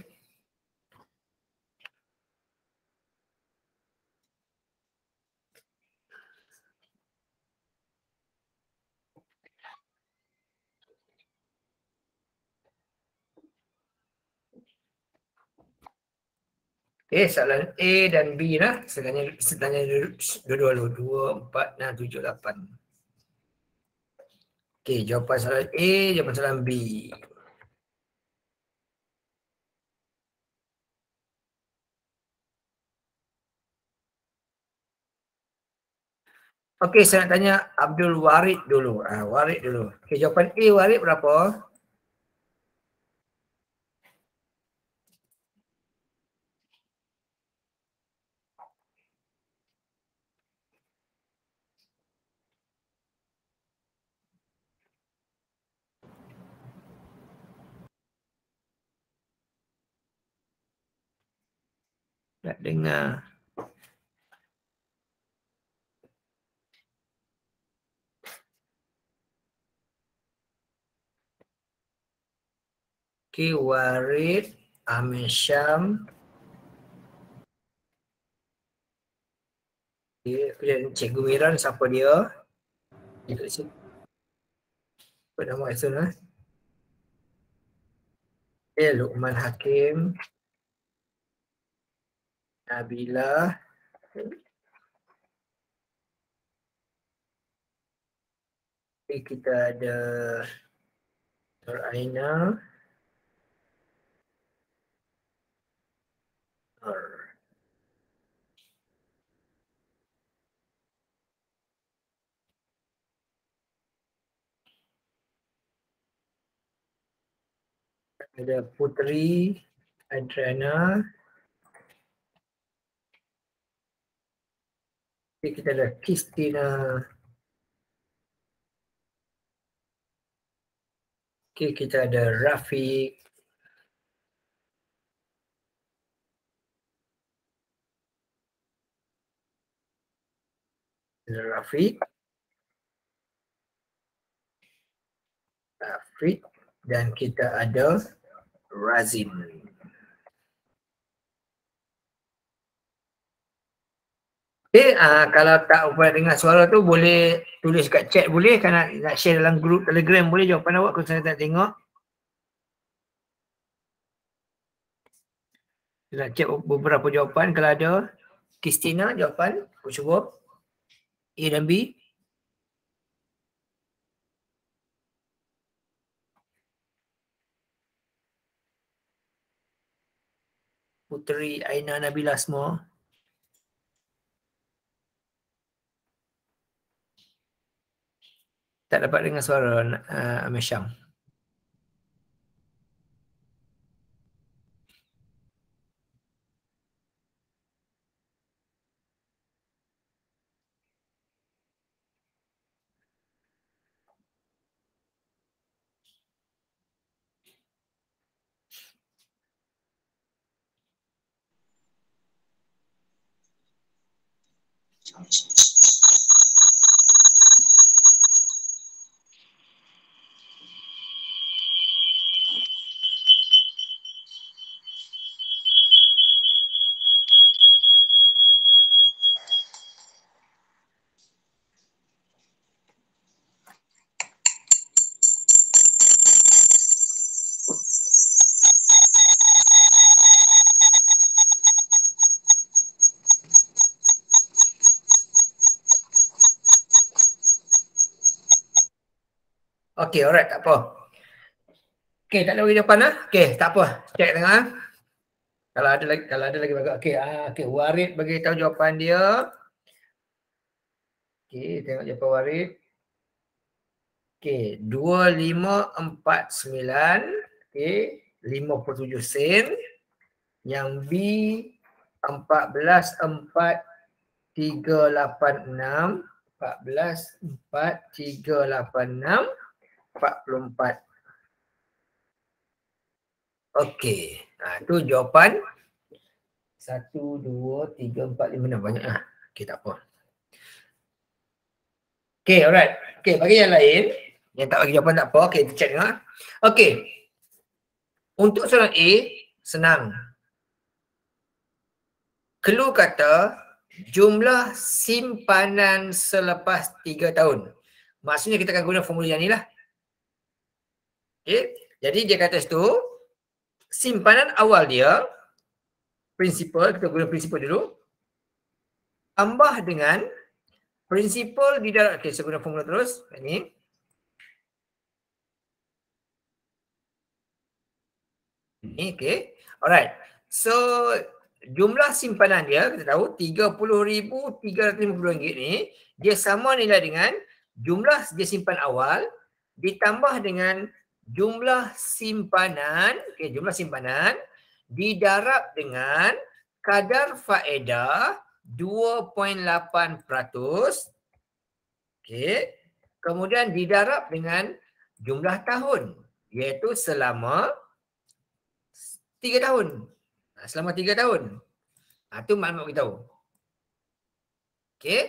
Okay, soalan A dan B lah. tanya sedangnya dua-dua dulu. Dua, empat, enam, tujuh, lapan. Okay, jawapan soalan A, jawapan soalan B. Okey, saya nak tanya Abdul Warid dulu. Ah, Warid dulu. Okey, jawapan A Warid berapa? dengar. Ki warid amin syam Cikgu Miran siapa dia? Apa nama itu? Eh? Luqman Hakim. Hakim. Nabila kita ada Dr. Aina Ada Putri Adriana Jadi kita ada Kristina. Okay, kita ada Rafi. Ada Rafi. Rafi. Dan kita ada Razin. Okay, uh, eh, ah, kalau tak boleh dengar suara tu boleh tulis kat chat boleh kan nak, nak share dalam grup telegram boleh jawapan awak kalau saya tak tengok. Nak chat beberapa jawapan kalau ada. Kristina jawapan, aku cuba. A dan B. Puteri Aina Nabila semua. tak dapat dengar suara uh, Amir Syam. Okey, alright, tak apa. Okey, tak ada lagi depan lah. Okey, tak apa. Check tengah. Ah. Kalau ada lagi, kalau ada lagi bagus. Okey, ah, okey, Warid bagi tahu jawapan dia. Okey, tengok jawapan Warid. Okey, 2549. Okey, 57 sen. Yang B 14 4 3 8 6 14 4 3 8 6 44. Okey. Ha, tu jawapan. 1, 2, 3, 4, 5, 6. Banyak lah. Okey, tak apa. Okey, alright. Okey, bagi yang lain. Yang tak bagi jawapan tak apa. Okey, kita check dengar. Ha. Okey. Untuk soalan A, senang. Kelu kata, jumlah simpanan selepas 3 tahun. Maksudnya kita akan guna formula yang ni lah. Okey. Jadi dia kata situ simpanan awal dia prinsipal kita guna prinsipal dulu tambah dengan prinsipal di dalam okey saya guna formula terus ini ini okey alright so jumlah simpanan dia kita tahu 30350 ringgit ni dia sama nilai dengan jumlah dia simpan awal ditambah dengan jumlah simpanan, okay, jumlah simpanan didarab dengan kadar faedah 2.8%. Okey. Kemudian didarab dengan jumlah tahun iaitu selama 3 tahun. Ha, selama 3 tahun. Itu ha, maklumat kita tahu. Okey.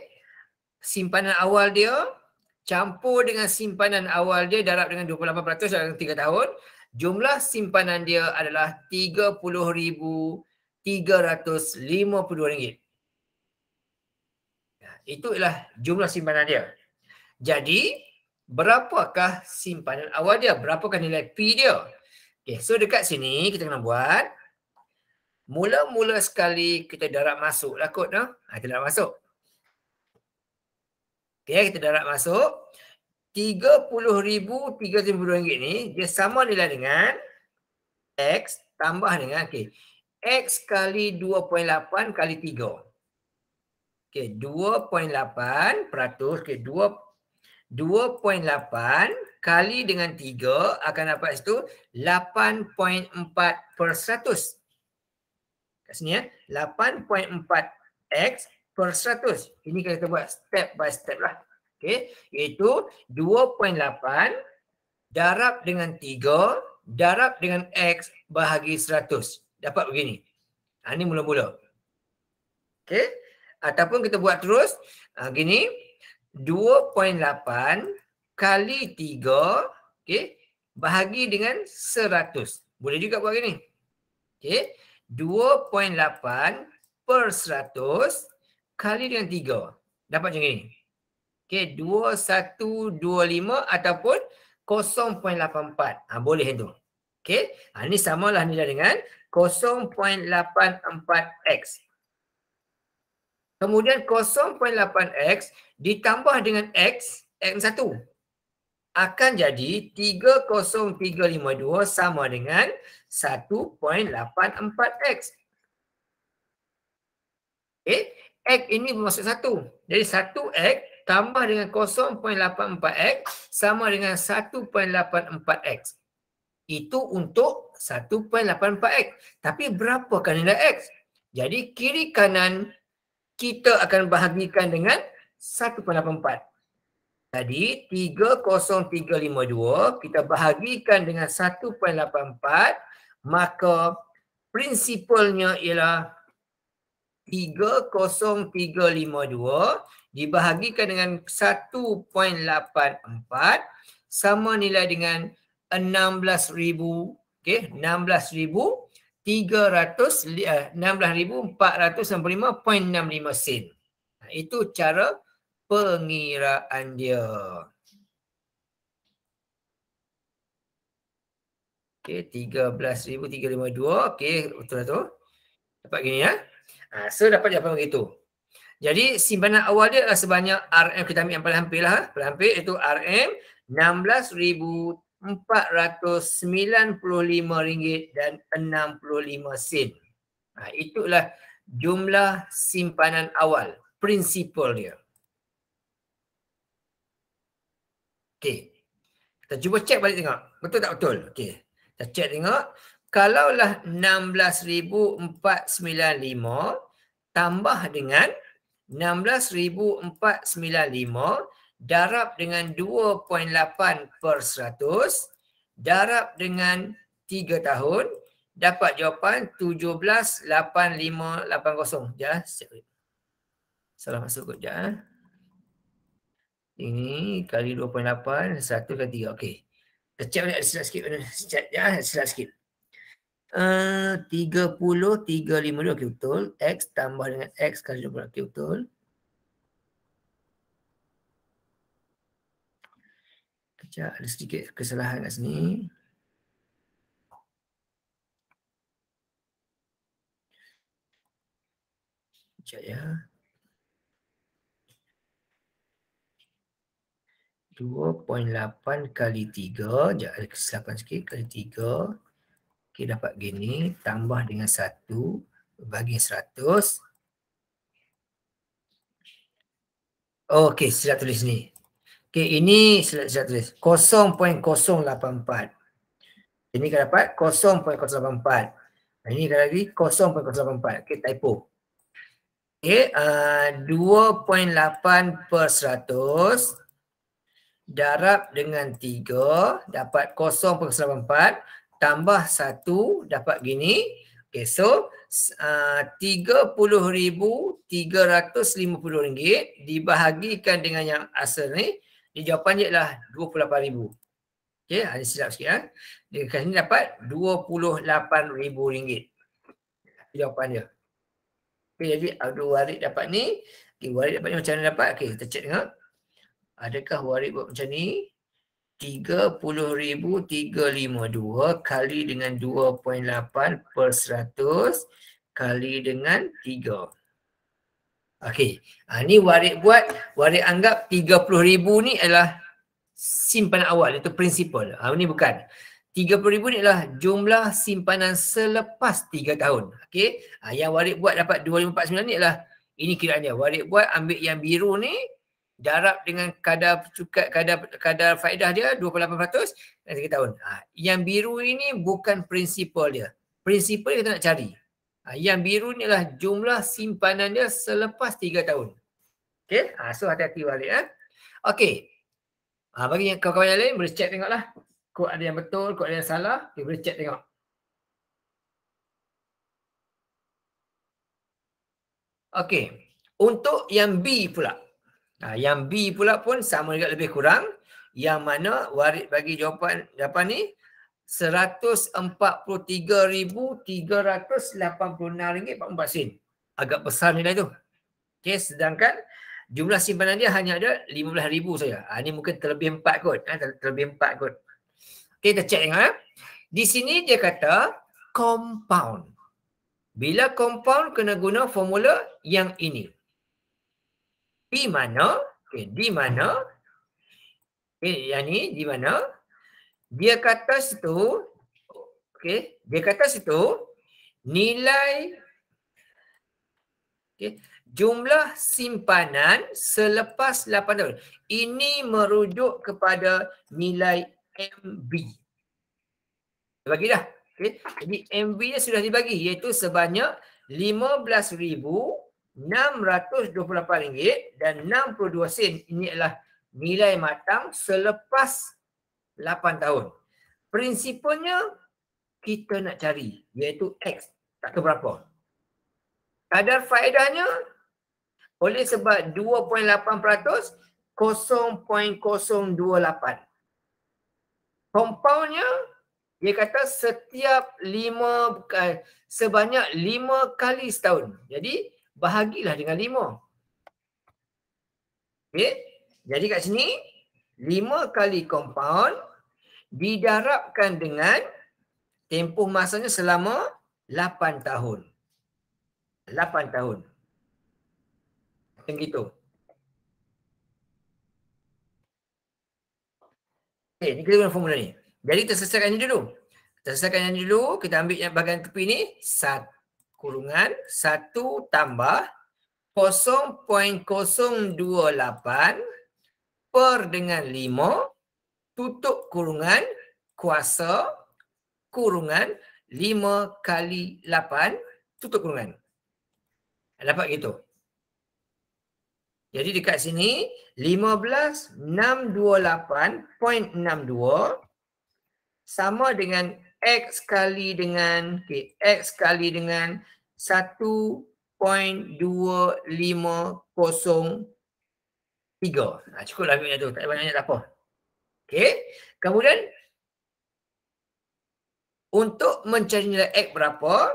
Simpanan awal dia campur dengan simpanan awal dia darab dengan 28% dalam 3 tahun jumlah simpanan dia adalah RM30,352 ya, itu ialah jumlah simpanan dia jadi berapakah simpanan awal dia berapakah nilai P dia okay, so dekat sini kita kena buat mula-mula sekali kita darab masuk lah kot no? Ha, kita darab masuk Okey, kita darab masuk. RM30,000 ni dia sama nilai dengan X tambah dengan okay, X kali 2.8 kali 3. Okey, 2.8 peratus. Okey, 2.8 kali dengan 3 akan dapat situ 8.4 per 100. Kat sini ya. 8.4 X per 100. Ini kita buat step by step lah. Okey, iaitu 2.8 darab dengan 3 darab dengan x bahagi 100. Dapat begini. Ha ni mula-mula. Okey. Ataupun kita buat terus ha, gini 2.8 kali 3 okay? bahagi dengan 100. Boleh juga buat gini. Okey. 2.8 per 100 kali dengan tiga. Dapat macam ni. Okey, dua, satu, dua, lima ataupun 0.84. Ha, boleh itu. Okey, ha, ni samalah nilai dengan 0.84x. Kemudian 0.8x ditambah dengan x, x1. Akan jadi 30352 sama dengan 1.84x. Okey, X ini bermaksud satu. Jadi satu X tambah dengan 0.84X sama dengan 1.84X. Itu untuk 1.84X. Tapi berapakah nilai X? Jadi kiri kanan kita akan bahagikan dengan 1.84. Jadi 30352 kita bahagikan dengan 1.84 maka prinsipalnya ialah 0.84 3.0352 dibahagikan dengan 1.84 sama nilai dengan 16,000 okay, 16,300 uh, 16,495.65 sen. Itu cara pengiraan dia. Okey, 13,352. Okey, betul tu. Dapat gini ya. Ha? Ha, so dapat jawapan begitu. Jadi simpanan awal dia adalah sebanyak RM kita ambil yang paling hampir lah. Ha. Paling hampir itu RM 16,495 ringgit dan 65 sen. Ha, itulah jumlah simpanan awal. Prinsipal dia. Okay, Kita cuba cek balik tengok. Betul tak betul? Okay, Kita cek tengok kalaulah 16495 tambah dengan 16495 darab dengan 2.8 per 100 darab dengan 3 tahun dapat jawapan 178580 ya ah, salah masuk kot ya ini kali 2.8 1 kali 3 okey kecil ni ada silap sikit ya silap ah, sikit 30, eh, 352, okey betul. X tambah dengan X kali 20, okey betul. Sekejap, ada sedikit kesalahan kat sini. Sekejap ya. 2.8 kali 3, sekejap ada kesilapan sikit, kali 3. Okey dapat gini tambah dengan 1 bagi 100. Okey sila tulis ni. Okey ini sila, sila tulis 0.084. Ini kan dapat 0.084. Ini kan lagi 0.084. Okey typo. Okey uh, 2.8 per 100 darab dengan 3 dapat 0.84 tambah satu dapat gini. Okay, so ah, RM30,350 ringgit dibahagikan dengan yang asal ni. Dia jawapan dia ialah RM28,000. Okay, ada silap sikit. Ha? Dia kat sini dapat rm ringgit. Jawapan dia. Okay, jadi Abdul Warid dapat ni. Okay, Warid dapat ni macam mana dapat? Okay, kita check dengar. Adakah Warid buat macam ni? 30,352 kali dengan 2.8 per 100 kali dengan 3. Okey. Ha, ni warik buat, warik anggap ribu ni adalah simpanan awal itu principal. Ha, ni bukan. ribu ni adalah jumlah simpanan selepas 3 tahun. Okey. Ha, yang warik buat dapat 2549 ni adalah ini kiraannya. Warik buat ambil yang biru ni darab dengan kadar cukat kadar kadar faedah dia 28% dalam 3 tahun. Ha, yang biru ini bukan prinsipal dia. Prinsipal kita nak cari. Ha, yang biru ni adalah jumlah simpanan dia selepas 3 tahun. Okay, ha, so hati-hati balik. Eh. Okay, ha, bagi yang kawan-kawan yang lain boleh check tengoklah, lah. ada yang betul, kod ada yang salah, dia boleh check tengok. Okay, untuk yang B pula. Ha, yang B pula pun sama juga lebih kurang. Yang mana warid bagi jawapan jawapan ni RM143,386.44 sen. Agak besar nilai tu. Okay, sedangkan jumlah simpanan dia hanya ada RM15,000 saja. Ha, ah, ini mungkin terlebih empat kot. Ha, terlebih empat kot. Okay, kita check dengan. Eh. Di sini dia kata compound. Bila compound kena guna formula yang ini di mana, okay, di mana, okay, yang ni di mana, dia kata situ, okay, dia kata situ, nilai, okay, jumlah simpanan selepas 8 tahun. Ini merujuk kepada nilai MB. Bagi dah. Okay. Jadi MB nya sudah dibagi iaitu sebanyak 15,000 628 ringgit dan 62 sen ini adalah nilai matang selepas 8 tahun. Prinsipnya kita nak cari iaitu X tak tahu berapa. Kadar faedahnya oleh sebab 2.8% 0.028. Compoundnya dia kata setiap lima eh, sebanyak lima kali setahun. Jadi bahagilah dengan lima. Okay? Jadi kat sini, lima kali compound didarabkan dengan tempoh masanya selama lapan tahun. Lapan tahun. Macam gitu. Okey, ni kita guna formula ni. Jadi kita selesaikan ni dulu. Kita selesaikan ni dulu. Kita ambil yang bahagian tepi ni. Satu kurungan 1 tambah 0.028 per dengan 5 tutup kurungan kuasa kurungan 5 kali 8 tutup kurungan. Dapat gitu. Jadi dekat sini 15628.62 sama dengan X kali dengan okay, X kali dengan 1.2503 nah, ha, Cukup lah macam tu, tak banyak-banyak tak apa Okay, kemudian Untuk mencari nilai X berapa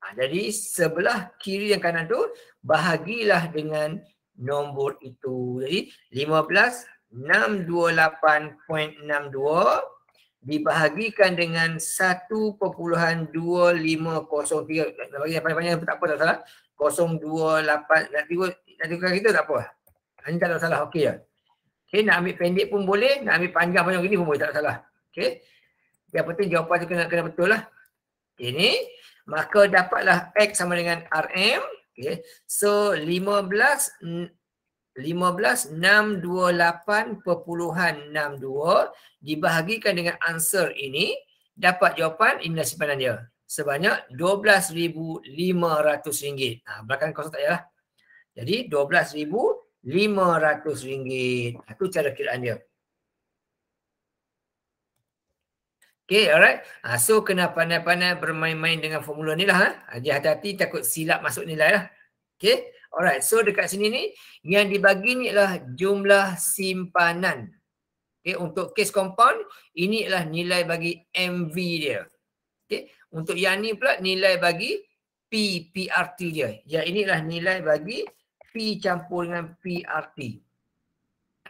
nah, ha, Jadi sebelah kiri yang kanan tu Bahagilah dengan nombor itu Jadi 15 628.62 dibahagikan dengan 1.250 period. Bagi yang panjang-panjang tak apa tak salah. 028 nanti nanti kan kita tak apa. Ini tak ada salah okey ya. Okey nak ambil pendek pun boleh, nak ambil panjang macam gini pun boleh tak ada salah. Okey. Yang penting jawapan tu kena kena betul lah. Ini maka dapatlah x sama dengan rm okey. So 15 15628.62 dibahagikan dengan answer ini dapat jawapan inilah simpanan dia sebanyak RM12,500. Ha, belakang kosong tak payahlah. Jadi RM12,500. Itu ha, cara kiraan dia. Okay, alright. Ha, so kena pandai-pandai bermain-main dengan formula ni lah. Ha. Jadi hati-hati takut silap masuk nilai lah. Ya. Okay. Alright, so dekat sini ni yang dibagi ni ialah jumlah simpanan. Okay, untuk case compound, ini ialah nilai bagi MV dia. Okay, untuk yang ni pula nilai bagi P, PRT dia. Yang ini ialah nilai bagi P campur dengan PRT.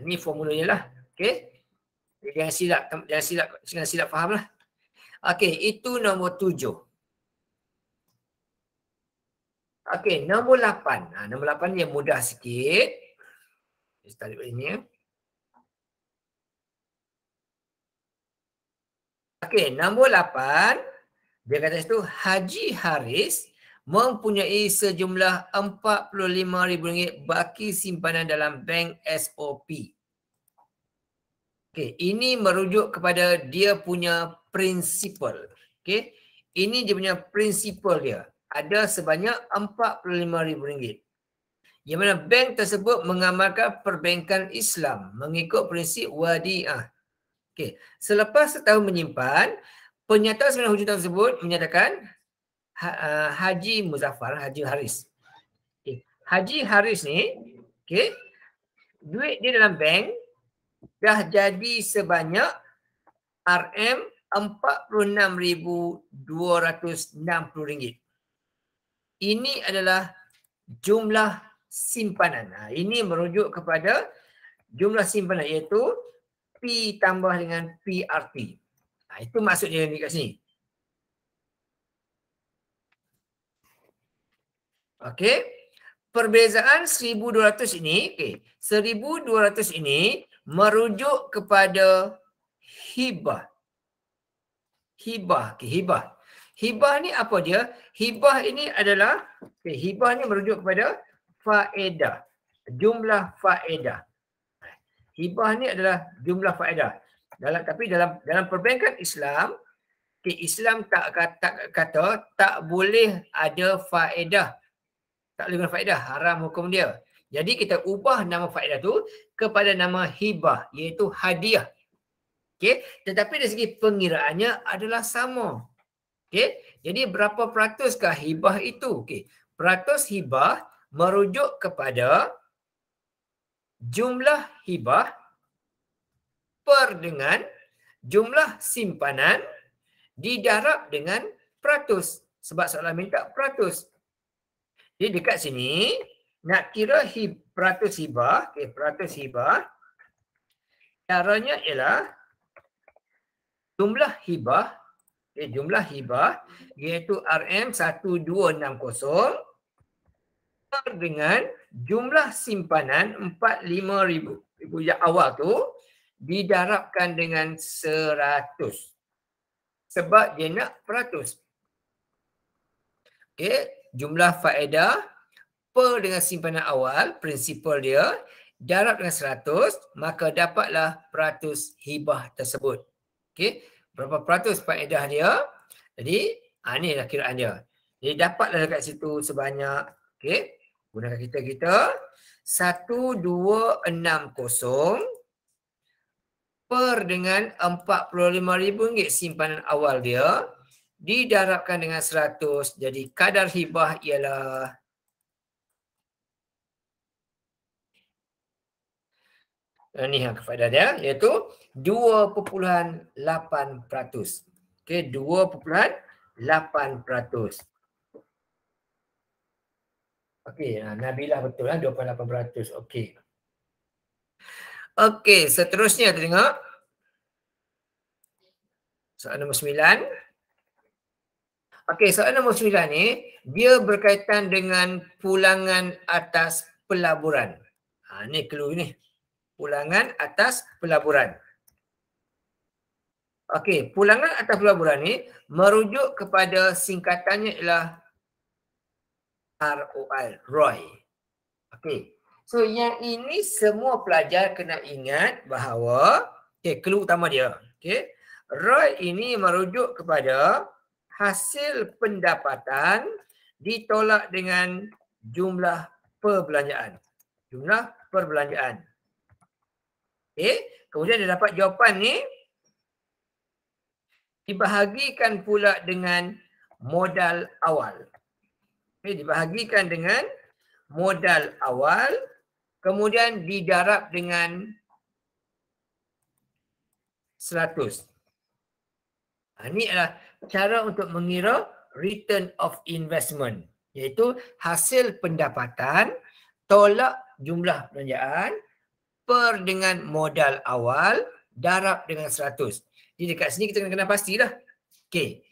Ini formulanya lah. Okay. Jangan silap, jangan silap, jangan silap faham lah. Okay, itu nombor tujuh. Okey, nombor lapan. Ha, nombor lapan yang mudah sikit. Ustaz ini. Ya. Okey, nombor lapan. Dia kata itu Haji Haris mempunyai sejumlah RM45,000 baki simpanan dalam bank SOP. Okey, ini merujuk kepada dia punya prinsipal. Okey, ini dia punya prinsipal dia ada sebanyak rm ringgit. Yang mana bank tersebut mengamalkan perbankan Islam mengikut prinsip wadiah. Okey, selepas setahun menyimpan, penyataan sembilan hujung tersebut menyatakan ha, uh, Haji Muzaffar, Haji Haris. Okay. Haji Haris ni, okey, duit dia dalam bank dah jadi sebanyak RM46,260 ringgit ini adalah jumlah simpanan. Ha, ini merujuk kepada jumlah simpanan iaitu P tambah dengan PRT. Ha, itu maksudnya ni kat sini. Okey. Perbezaan 1200 ini, okey. 1200 ini merujuk kepada hibah. Hibah, okay, hibah. Hibah ni apa dia? Hibah ini adalah okay, hibah ni merujuk kepada faedah. Jumlah faedah. Hibah ni adalah jumlah faedah. Dalam tapi dalam dalam perbankan Islam, okay, Islam tak kata, kata tak boleh ada faedah. Tak boleh guna faedah, haram hukum dia. Jadi kita ubah nama faedah tu kepada nama hibah iaitu hadiah. Okay, tetapi dari segi pengiraannya adalah sama. Okey, jadi berapa peratuskah hibah itu? Okey, peratus hibah merujuk kepada jumlah hibah per dengan jumlah simpanan didarab dengan peratus. Sebab soalan minta peratus. Jadi dekat sini nak kira hib, peratus hibah. Okey, peratus hibah. Caranya ialah jumlah hibah Okay, eh, jumlah hibah iaitu RM1260 dengan jumlah simpanan RM45,000. Ibu yang awal tu didarabkan dengan 100. Sebab dia nak peratus. Okay, jumlah faedah per dengan simpanan awal, prinsipal dia, darab dengan 100, maka dapatlah peratus hibah tersebut. Okay, berapa peratus faedah dia. Jadi ha, ini adalah kiraan dia. Jadi dapatlah dekat situ sebanyak okay, gunakan kita kita 1260 per dengan RM45,000 simpanan awal dia didarabkan dengan 100 jadi kadar hibah ialah Eh, ni yang kefaedah dia iaitu 2.8%. Okey 2.8%. Okey ha, Nabilah betul ha, lah 2.8%. Okey. Okey seterusnya kita tengok. Soalan nombor 9. Okey soalan nombor 9 ni dia berkaitan dengan pulangan atas pelaburan. Ha, ni clue ni pulangan atas pelaburan. Okey, pulangan atas pelaburan ni merujuk kepada singkatannya ialah ROI, ROI. Okey. So yang ini semua pelajar kena ingat bahawa okey, clue utama dia. Okey. ROI ini merujuk kepada hasil pendapatan ditolak dengan jumlah perbelanjaan. Jumlah perbelanjaan. Okey. Eh, kemudian dia dapat jawapan ni dibahagikan pula dengan modal awal. Okey, eh, dibahagikan dengan modal awal kemudian didarab dengan 100. Ha, ini adalah cara untuk mengira return of investment iaitu hasil pendapatan tolak jumlah belanjaan per dengan modal awal darab dengan 100. Jadi dekat sini kita kena kena pastilah. Okey.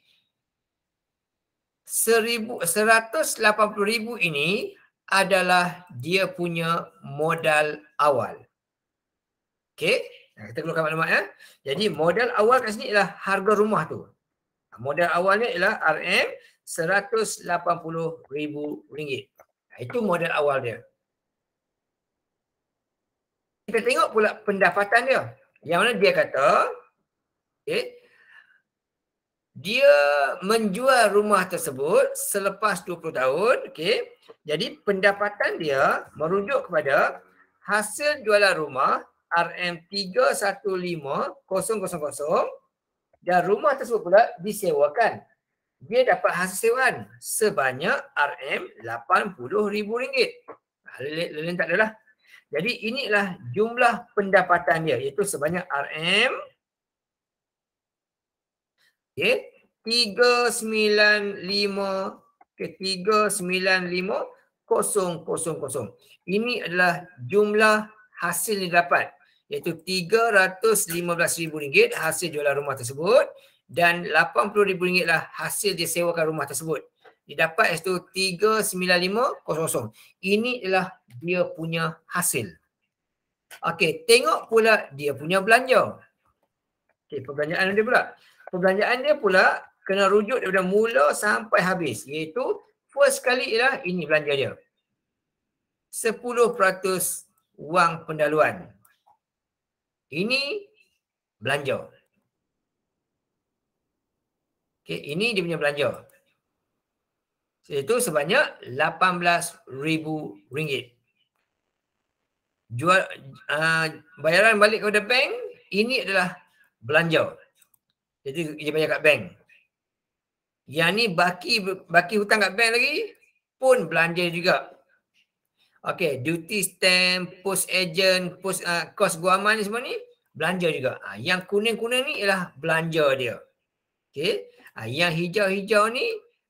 1000 180000 ini adalah dia punya modal awal. Okey. Nah, kita keluarkan maklumat ya. Jadi modal awal kat sini ialah harga rumah tu. Modal awalnya ialah RM 180000. Nah, itu modal awal dia kita tengok pula pendapatan dia. Yang mana dia kata, okay, eh, dia menjual rumah tersebut selepas 20 tahun. Okay. Jadi pendapatan dia merujuk kepada hasil jualan rumah RM315000 dan rumah tersebut pula disewakan. Dia dapat hasil sewaan sebanyak RM80,000. Ah, Lelen tak adalah. Jadi inilah jumlah pendapatan dia iaitu sebanyak RM okay, 395 okay, 395000. Ini adalah jumlah hasil yang dapat iaitu RM315,000 hasil jualan rumah tersebut dan RM80,000 lah hasil dia sewakan rumah tersebut. Dia dapat S tu 39500. Ini adalah dia punya hasil. Okey, tengok pula dia punya belanja. Okey, perbelanjaan dia pula. Perbelanjaan dia pula kena rujuk daripada mula sampai habis. Iaitu first kali ialah ini belanja dia. 10% wang pendaluan. Ini belanja. Okey, ini dia punya belanja. Itu sebanyak rm ringgit. Jual, uh, bayaran balik kepada bank, ini adalah belanja. Jadi dia bayar kat bank. Yang ni baki baki hutang kat bank lagi pun belanja juga. Okay, duty stamp, post agent, post uh, kos guaman ni semua ni belanja juga. Ha, yang kuning-kuning ni ialah belanja dia. Okay, ha, yang hijau-hijau ni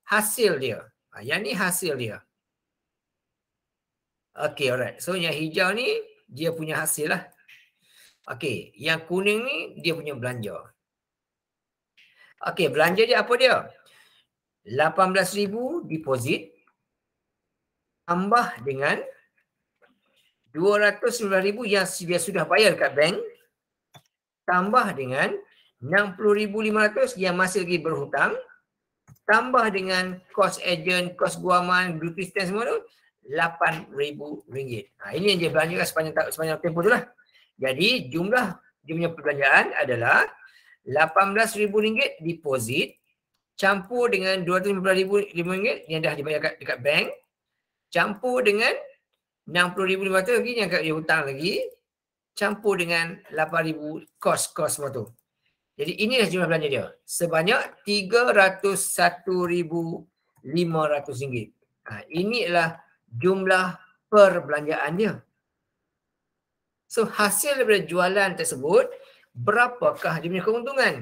hasil dia. Ha, yang ni hasil dia. Okey, alright. So yang hijau ni dia punya hasil lah. Okey, yang kuning ni dia punya belanja. Okey, belanja dia apa dia? 18000 deposit tambah dengan 209000 yang dia sudah bayar kat bank tambah dengan 60500 yang masih lagi berhutang tambah dengan kos agent, kos guaman, beauty stand semua tu RM8,000. Ha, ini yang dia kan sepanjang, sepanjang tempoh tu lah. Jadi jumlah dia punya perbelanjaan adalah RM18,000 deposit campur dengan RM250,000 yang dah dibayar kat, dekat bank campur dengan RM60,500 lagi yang kat dia hutang lagi campur dengan RM8,000 kos-kos semua tu. Jadi inilah jumlah belanja dia. Sebanyak RM301,500. Ha, inilah jumlah perbelanjaan dia. So hasil daripada jualan tersebut, berapakah dia punya keuntungan?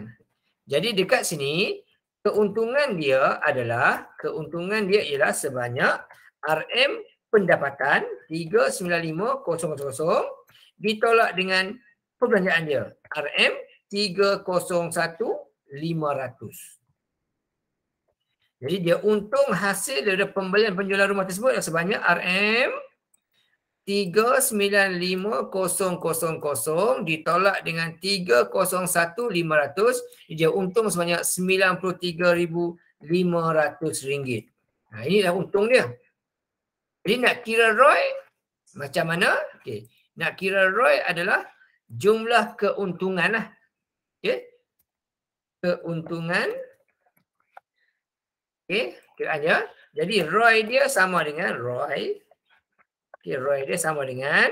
Jadi dekat sini, keuntungan dia adalah, keuntungan dia ialah sebanyak RM pendapatan RM395,000 ditolak dengan perbelanjaan dia. RM 3.01500. Jadi dia untung hasil daripada pembelian penjualan rumah tersebut yang sebanyak RM 395000 ditolak dengan 301500 dia untung sebanyak 93500 ringgit. Nah ha, ini inilah untung dia. Jadi nak kira ROI macam mana? Okey. Nak kira ROI adalah jumlah keuntungan lah okey keuntungan okey kiranya jadi roi dia sama dengan roi okey roi dia sama dengan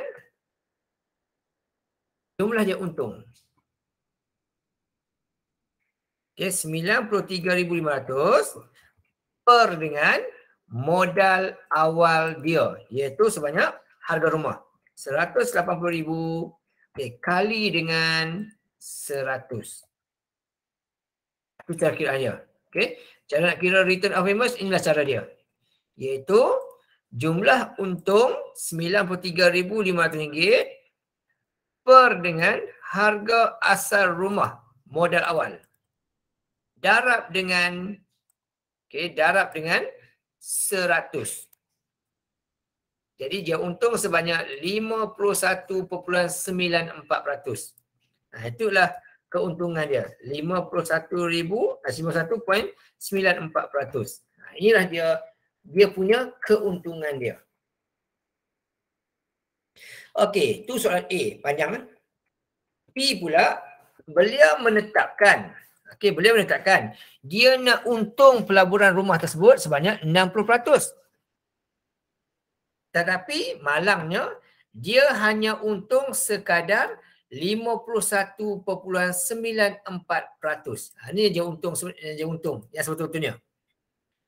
jumlah dia untung okey 93500 per dengan modal awal dia iaitu sebanyak harga rumah 180000 okey kali dengan seratus. Itu cara kiraannya. Okay. Cara nak kira return of famous, inilah cara dia. Iaitu jumlah untung RM93,500 per dengan harga asal rumah modal awal. Darab dengan okay, darab dengan seratus. Jadi dia untung sebanyak 51.94%. Ha, itulah keuntungan dia 51,000 ha, ha, inilah dia dia punya keuntungan dia okey tu soalan A panjang kan eh? B pula beliau menetapkan okey beliau menetapkan dia nak untung pelaburan rumah tersebut sebanyak 60% tetapi malangnya dia hanya untung sekadar 51.94%. Ha Ini dia untung dia untung yang sebetulnya.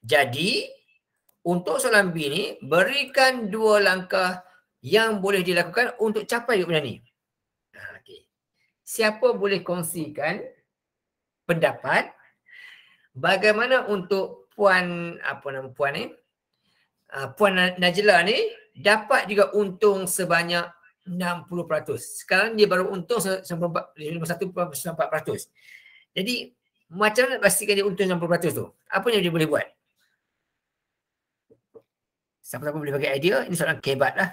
Jadi untuk soalan B ni berikan dua langkah yang boleh dilakukan untuk capai benda ni. Ha, okay. Siapa boleh kongsikan pendapat bagaimana untuk puan apa nama puan ni? Ha, puan Najla ni dapat juga untung sebanyak 51.94%. 60%. Sekarang dia baru untung 91.94%. Jadi macam mana nak pastikan dia untung 60% tu? Apa yang dia boleh buat? Siapa-siapa boleh bagi idea? Ini soalan kebat lah.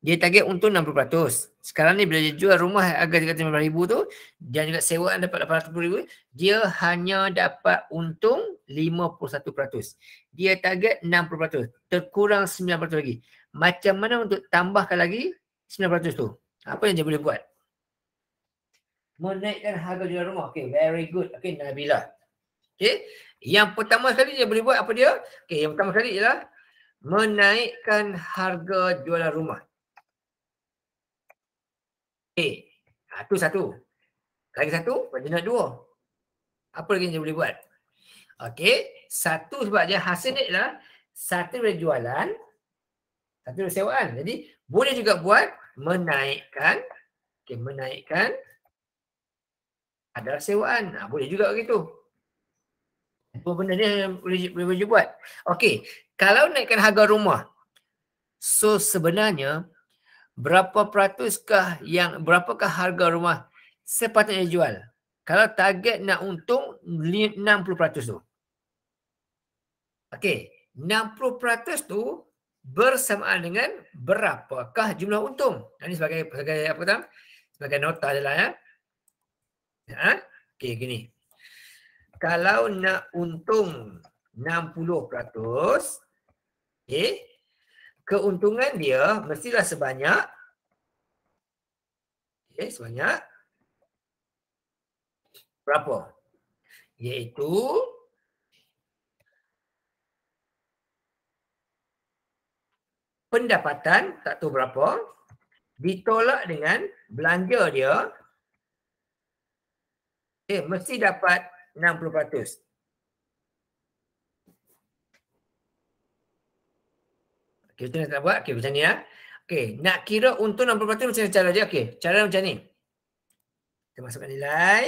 Dia target untung 60%. Sekarang ni bila dia jual rumah harga RM35,000 tu, dia juga sewaan dapat RM80,000, dia hanya dapat untung 51%. Dia target 60%. Terkurang 9% lagi macam mana untuk tambahkan lagi 9% tu? Apa yang dia boleh buat? Menaikkan harga jual rumah. Okay, very good. Okay, Nabila. Okay, yang pertama sekali dia boleh buat apa dia? Okay, yang pertama sekali ialah menaikkan harga jualan rumah. Okay, satu ha, satu. Lagi satu, perjalanan dua. Apa lagi yang dia boleh buat? Okay, satu sebab dia hasilnya ialah satu dari jualan satu dah sewa Jadi boleh juga buat menaikkan. Okay, menaikkan adalah sewaan. Ha, boleh juga begitu. Apa benda ni boleh, boleh, boleh buat. Okey, kalau naikkan harga rumah. So sebenarnya berapa peratuskah yang berapakah harga rumah sepatutnya jual? Kalau target nak untung 60% tu. Okey, 60% tu bersamaan dengan berapakah jumlah untung. Ini sebagai sebagai apa kata? Sebagai nota adalah. ya. Ha? Okey gini. Kalau nak untung 60%, okey. Keuntungan dia mestilah sebanyak okey sebanyak berapa? Iaitu pendapatan tak tahu berapa ditolak dengan belanja dia eh mesti dapat 60%. Okey, kita nak buat okey macam ni ya. Okey, nak kira untung 60% macam mana cara dia? Okay cara macam ni. Kita masukkan nilai.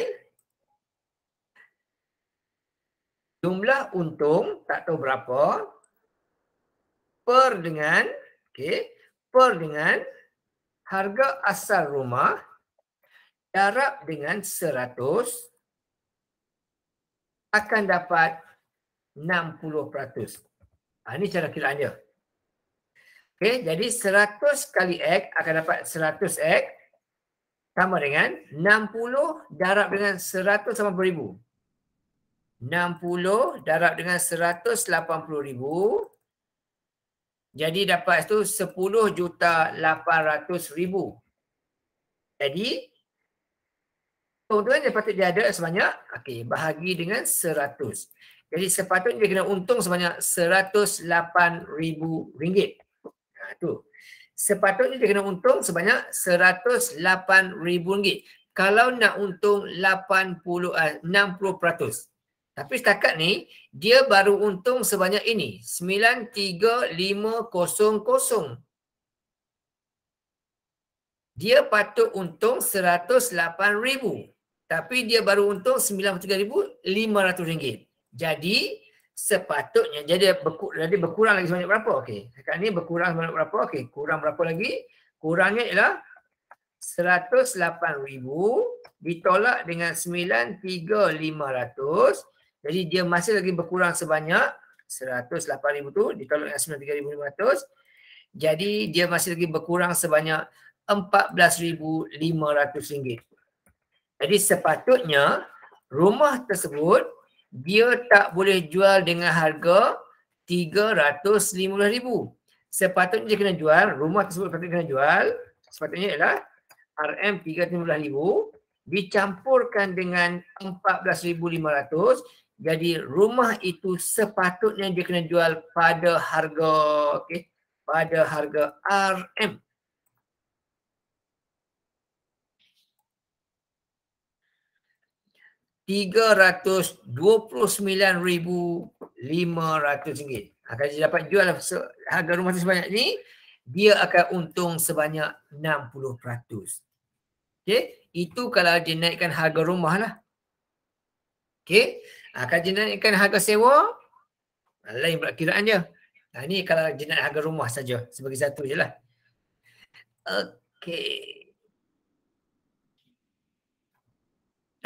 Jumlah untung tak tahu berapa per dengan okey per dengan harga asal rumah darab dengan 100 akan dapat 60%. Ha, ini cara kiraan dia. Okey, jadi 100 kali X akan dapat 100X sama dengan 60 darab dengan 180 ribu. 60 darab dengan 180 ribu jadi dapat tu 10 juta 800 ribu. Jadi keuntungan yang patut dia ada sebanyak okay, bahagi dengan 100. Jadi sepatutnya dia kena untung sebanyak 108 ribu ringgit. Ha, tu. Sepatutnya dia kena untung sebanyak 108 ribu ringgit. Kalau nak untung 80 60%. Tapi setakat ni dia baru untung sebanyak ini 93500. Dia patut untung 108000 tapi dia baru untung 93500 ringgit. Jadi sepatutnya jadi berku, jadi berkurang lagi sebanyak berapa? Okey. Setakat ni berkurang sebanyak berapa? Okey, kurang berapa lagi? Kurangnya ialah 108000 ditolak dengan 93500 jadi dia masih lagi berkurang sebanyak 108,000 tu ditolak dengan 93,500. Jadi dia masih lagi berkurang sebanyak 14,500 ringgit. Jadi sepatutnya rumah tersebut dia tak boleh jual dengan harga 350,000. Sepatutnya dia kena jual, rumah tersebut sepatutnya kena jual sepatutnya ialah RM350,000 dicampurkan dengan 14,500 jadi rumah itu sepatutnya dia kena jual pada harga okey pada harga RM. RM329,500. Akan dia dapat jual harga rumah sebanyak ni, dia akan untung sebanyak 60%. Okay, itu kalau dia naikkan harga rumah lah. Okey, Ha, kalau ikan harga sewa, ah, lain pula kiraan dia. Ha, ni kalau dinaikkan harga rumah saja sebagai satu je lah. Okay.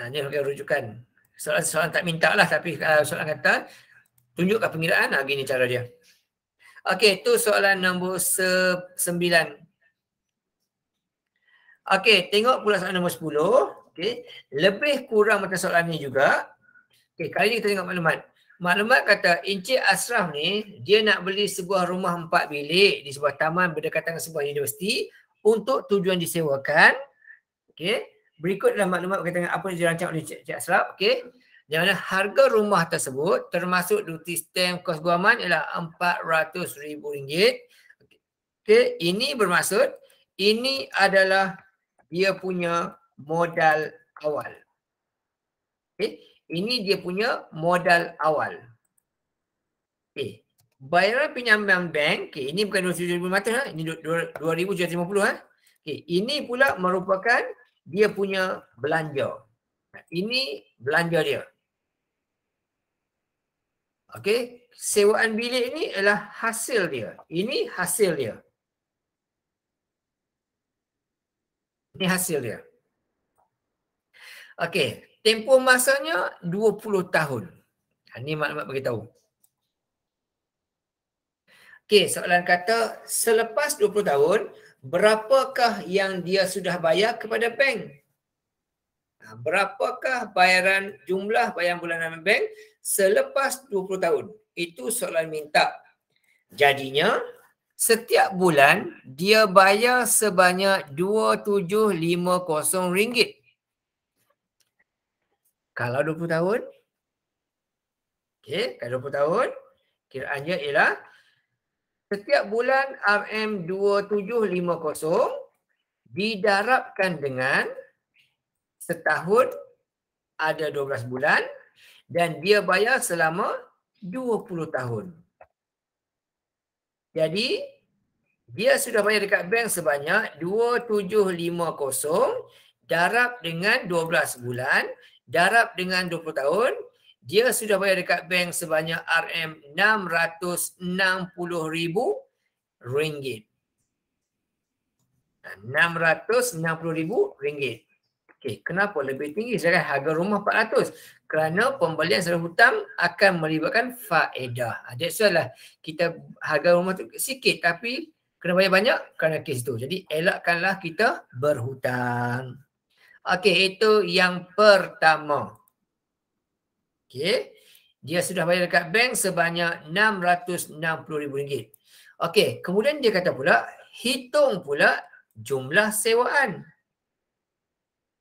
Ha, ni harga rujukan. Soalan, soalan tak minta lah tapi uh, soalan kata tunjukkan pengiraan, ha, gini cara dia. Okay, tu soalan nombor se- sembilan. Okay, tengok pula soalan nombor sepuluh. Okay, lebih kurang macam soalan ni juga. Okay, kali ni kita tengok maklumat. Maklumat kata Encik Asraf ni dia nak beli sebuah rumah empat bilik di sebuah taman berdekatan dengan sebuah universiti untuk tujuan disewakan. Okay. Berikut adalah maklumat berkaitan dengan apa yang dirancang oleh Encik, Encik Asraf. Okay. Di mana harga rumah tersebut termasuk duty stamp kos guaman ialah RM400,000. Okay. Ini bermaksud ini adalah dia punya modal awal. Okay. Ini dia punya modal awal. Okay. Eh, bayaran pinjaman bank, okay, ini bukan RM2,700, ha? ini RM2,750. Ha? Okay. Ini pula merupakan dia punya belanja. Ini belanja dia. Okey, sewaan bilik ini ialah hasil dia. Ini hasil dia. Ini hasil dia. Okey, Tempoh masanya 20 tahun. Ini ha, maklumat bagi tahu. Okey, soalan kata selepas 20 tahun, berapakah yang dia sudah bayar kepada bank? Ha, berapakah bayaran jumlah bayaran bulanan bank selepas 20 tahun? Itu soalan minta. Jadinya, setiap bulan dia bayar sebanyak RM2,750. Kalau 20 tahun, okay, kalau 20 tahun, kiraannya ialah setiap bulan RM2750 didarabkan dengan setahun ada 12 bulan dan dia bayar selama 20 tahun. Jadi, dia sudah bayar dekat bank sebanyak 2750 darab dengan 12 bulan darab dengan 20 tahun dia sudah bayar dekat bank sebanyak RM660,000 ringgit. Ha, RM660,000. Okay, kenapa lebih tinggi sekali harga rumah RM400? Kerana pembelian secara hutang akan melibatkan faedah. Ha, that's why lah kita harga rumah tu sikit tapi kena bayar banyak kerana kes tu. Jadi elakkanlah kita berhutang. Okey, itu yang pertama. Okey. Dia sudah bayar dekat bank sebanyak RM660,000. Okey, kemudian dia kata pula, hitung pula jumlah sewaan.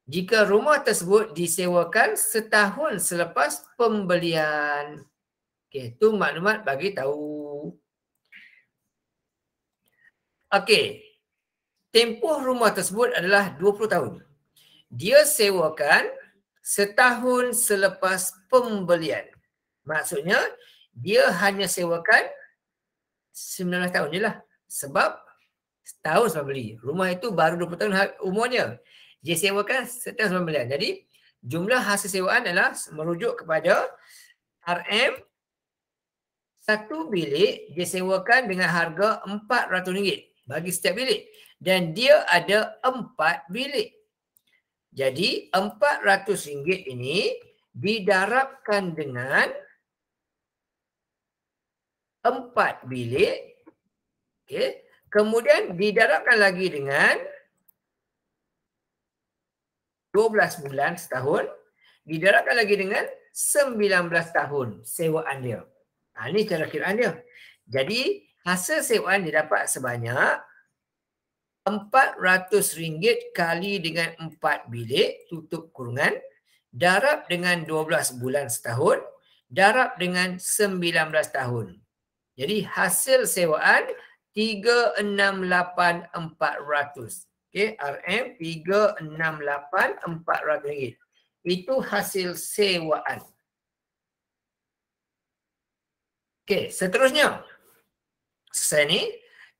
Jika rumah tersebut disewakan setahun selepas pembelian. Okey, itu maklumat bagi tahu. Okey, tempoh rumah tersebut adalah 20 tahun dia sewakan setahun selepas pembelian. Maksudnya dia hanya sewakan 19 tahun je lah. Sebab setahun selepas beli. Rumah itu baru 20 tahun ha- umurnya. Dia sewakan setahun selepas beli. Jadi jumlah hasil sewaan adalah merujuk kepada RM satu bilik dia sewakan dengan harga RM400 bagi setiap bilik. Dan dia ada empat bilik. Jadi rm ringgit ini didarabkan dengan empat bilik. Okey. Kemudian didarabkan lagi dengan dua belas bulan setahun. Didarabkan lagi dengan sembilan belas tahun sewaan dia. Ha, ini cara kiraan dia. Jadi hasil sewaan dia dapat sebanyak RM400 kali dengan 4 bilik tutup kurungan darab dengan 12 bulan setahun darab dengan 19 tahun. Jadi hasil sewaan 368400. Okey, RM 368400 ringgit. Itu hasil sewaan. Okey, seterusnya. Seni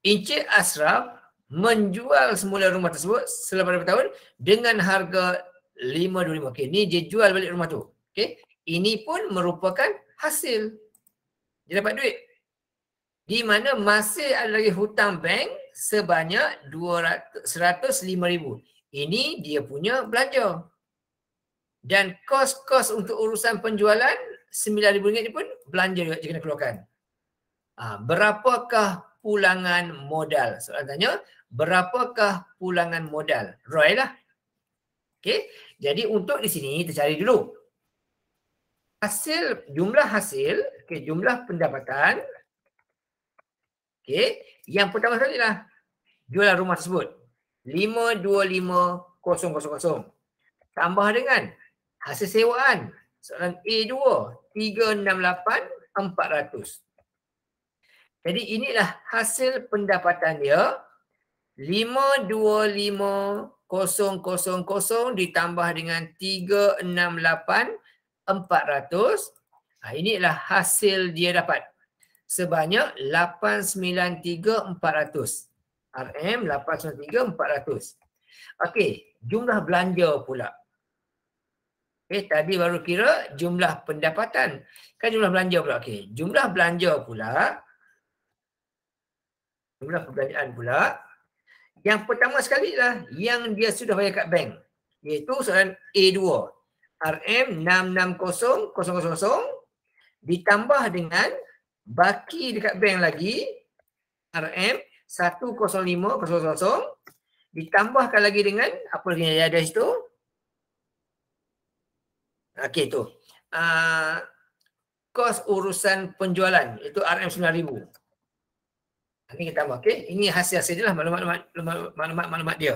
Encik Asraf menjual semula rumah tersebut selepas beberapa tahun dengan harga 525. Okey, ni dia jual balik rumah tu. Okey. Ini pun merupakan hasil. Dia dapat duit. Di mana masih ada lagi hutang bank sebanyak 205,000. Ini dia punya belanja. Dan kos-kos untuk urusan penjualan RM9,000 ni pun belanja juga dia kena keluarkan. Ha, berapakah pulangan modal? Soalan tanya, berapakah pulangan modal? ROI lah. Okey. Jadi untuk di sini kita cari dulu. Hasil, jumlah hasil, okay, jumlah pendapatan. Okey. Yang pertama sekali lah jualan rumah tersebut. 525000 Tambah dengan hasil sewaan. Soalan A2, 368400 Jadi inilah hasil pendapatan dia. 525000 ditambah dengan 368400. Ah ha, inilah hasil dia dapat. Sebanyak 893400. RM 893400. Okey, jumlah belanja pula. Okey, tadi baru kira jumlah pendapatan. Kan jumlah belanja pula. Okey, jumlah belanja pula jumlah perbelanjaan pula yang pertama sekali lah yang dia sudah bayar kat bank. Iaitu soalan A2. RM660000 ditambah dengan baki dekat bank lagi RM105000 ditambahkan lagi dengan apa lagi yang ada situ. Okey tu. Uh, kos urusan penjualan itu RM9000 ini kita tambah okey ini hasil-hasil dia lah maklumat-maklumat maklumat maklumat dia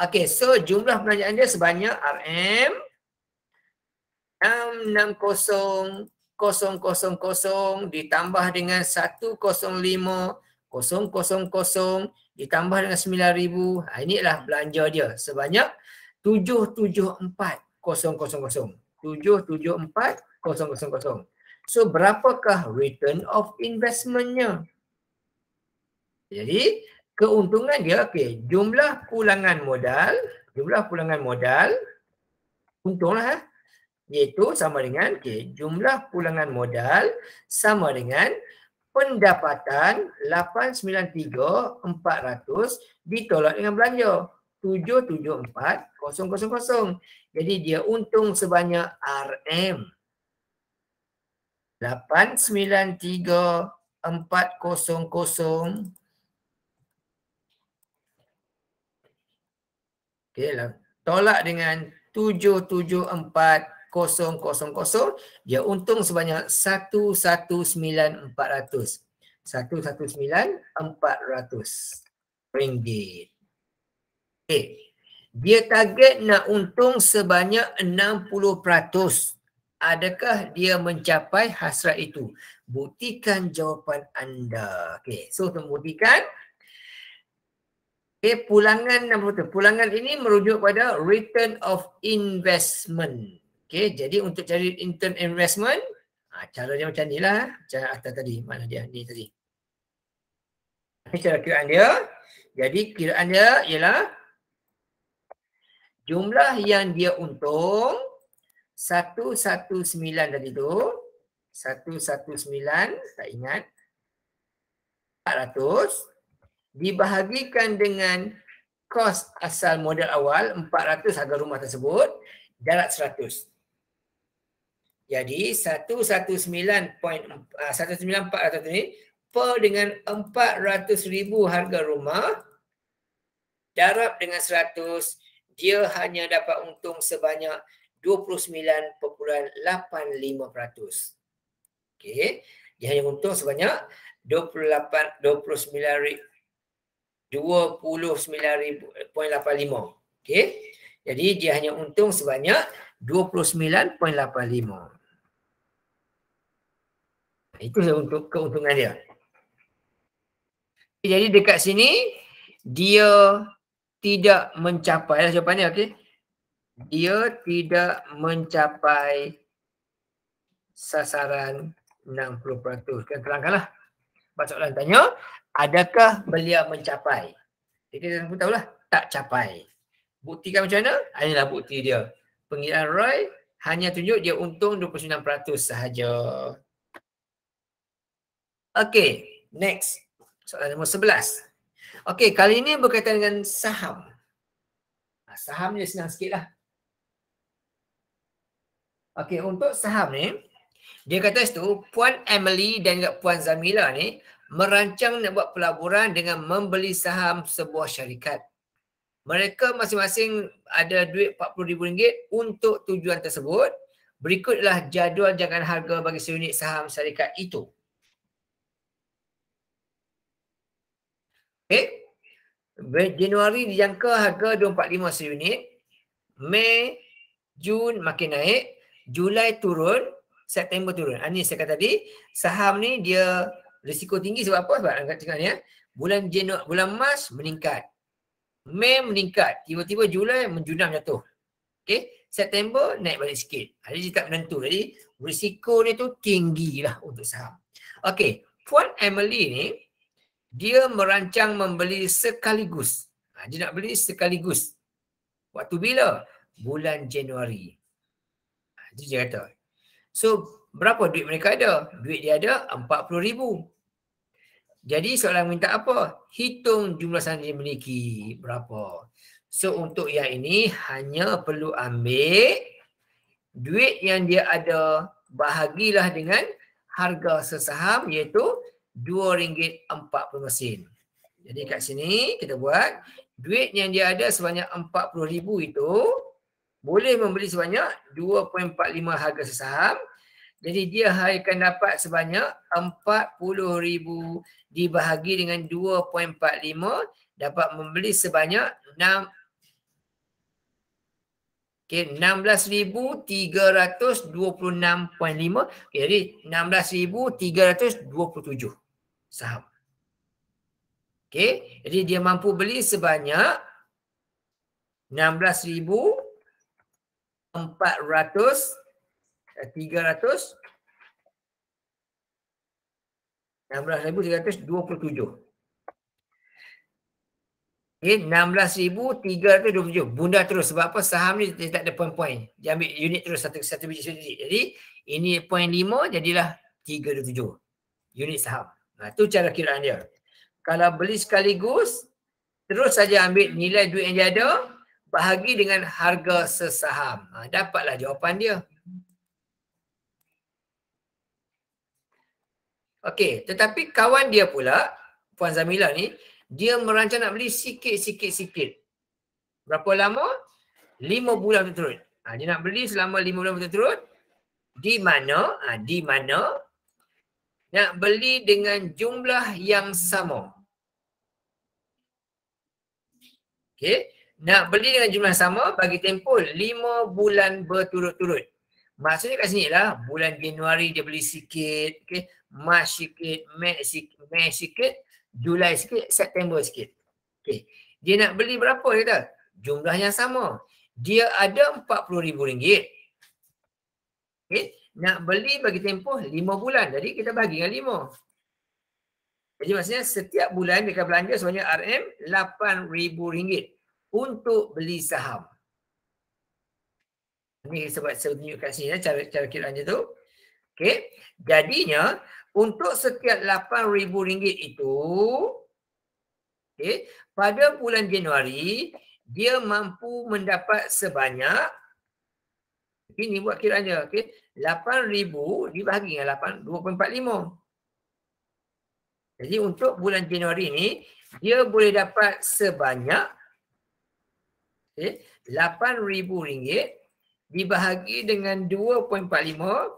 okey so jumlah belanjaan dia sebanyak RM 660000 ditambah dengan 105000 ditambah dengan 9000 ha, inilah belanja dia sebanyak 774000 774 So berapakah return of investmentnya? Jadi keuntungan dia okey jumlah pulangan modal jumlah pulangan modal untunglah eh, iaitu sama dengan okey jumlah pulangan modal sama dengan pendapatan 893400 ditolak dengan belanja 774000 jadi dia untung sebanyak RM 893400 Okay, tolak dengan 774000 dia untung sebanyak 119400 119400 ringgit okey dia target nak untung sebanyak 60% adakah dia mencapai hasrat itu buktikan jawapan anda okey so untuk buktikan Okay, eh, pulangan nombor tu. Pulangan ini merujuk pada return of investment. Okay, jadi untuk cari return investment, ha, cara dia macam ni lah. Eh. Macam atas tadi, mana dia ni tadi. Ini cara kiraan dia. Jadi kiraan dia ialah jumlah yang dia untung 119 tadi tu. 119, tak ingat. 400 dibahagikan dengan kos asal modal awal 400 harga rumah tersebut darat 100. Jadi 119.19400 ah, ni per dengan 400,000 harga rumah darab dengan 100 dia hanya dapat untung sebanyak 29.85%. Okey, dia hanya untung sebanyak 28 29 29.85. Eh, okey. Jadi dia hanya untung sebanyak 29.85. Itu untuk keuntungan dia. Jadi dekat sini dia tidak mencapai lah jawapannya okey. Dia tidak mencapai sasaran 60%. Kita terangkanlah. Sebab tanya, adakah beliau mencapai? Dia kata, aku tahulah, tak capai. Buktikan macam mana? Ah, inilah bukti dia. Pengiraan Roy hanya tunjuk dia untung 29% sahaja. Okay, next. Soalan nombor 11. Okay, kali ini berkaitan dengan saham. Ah, saham dia senang sikit lah. Okay, untuk saham ni, dia kata tu Puan Emily dan Puan Zamila ni merancang nak buat pelaburan dengan membeli saham sebuah syarikat. Mereka masing-masing ada duit RM40,000 untuk tujuan tersebut. Berikutlah jadual jangkaan harga bagi seunit saham syarikat itu. Okay. Januari dijangka harga RM245 seunit. Mei, Jun makin naik. Julai turun. September turun. Ini ah, saya kata tadi. Saham ni dia risiko tinggi sebab apa? Sebab angkat tengah ni ya. Bulan Jeno, bulan Mas meningkat. Mei meningkat. Tiba-tiba Julai menjunam jatuh. Okey, September naik balik sikit. Hari ah, ini tak menentu. Jadi risiko ni tu tinggi lah untuk saham. Okey, Puan Emily ni dia merancang membeli sekaligus. Ah, dia nak beli sekaligus. Waktu bila? Bulan Januari. Ah, itu dia kata. So berapa duit mereka ada? Duit dia ada RM40,000. Jadi soalan minta apa? Hitung jumlah sandi yang memiliki berapa. So untuk yang ini hanya perlu ambil duit yang dia ada bahagilah dengan harga sesaham iaitu RM2.40. Jadi kat sini kita buat duit yang dia ada sebanyak RM40,000 itu boleh membeli sebanyak 2.45 harga sesaham jadi dia akan dapat sebanyak 40,000 dibahagi dengan 2.45 dapat membeli sebanyak 6 Okey, 16,326.5. Okay, jadi 16,327 saham. Okey, jadi dia mampu beli sebanyak 16,000 16,327. Okay, 16,327. Bunda terus. Sebab apa? Saham ni dia tak ada poin-poin. Dia ambil unit terus satu, satu biji satu biji. Jadi, ini poin lima jadilah 327. Unit saham. Nah, itu cara kiraan dia. Kalau beli sekaligus, terus saja ambil nilai duit yang dia ada, bahagi dengan harga sesaham. Nah, dapatlah jawapan dia. Okey, tetapi kawan dia pula, Puan Zamila ni, dia merancang nak beli sikit-sikit-sikit. Berapa lama? Lima bulan berturut. Ha, dia nak beli selama lima bulan berturut. Di mana? Ha, di mana? Nak beli dengan jumlah yang sama. Okey. Nak beli dengan jumlah sama bagi tempoh lima bulan berturut-turut. Maksudnya kat sini lah, bulan Januari dia beli sikit. Okey. Mac sikit, Mac sikit, Mac sikit, Julai sikit, September sikit. Okay. Dia nak beli berapa kita? kata? Jumlah yang sama. Dia ada RM40,000. Okay. Nak beli bagi tempoh 5 bulan. Jadi kita bagi dengan 5. Jadi maksudnya setiap bulan dia akan belanja sebanyak RM8,000 untuk beli saham. Ini sebab saya tunjukkan sini ya, cara, cara kiraannya tu. Okey. Jadinya untuk setiap RM8,000 itu okay, pada bulan Januari dia mampu mendapat sebanyak ini buat kiranya okey 8000 dibahagi dengan 8 2.45 jadi untuk bulan Januari ini dia boleh dapat sebanyak okey 8000 ringgit dibahagi dengan 2.45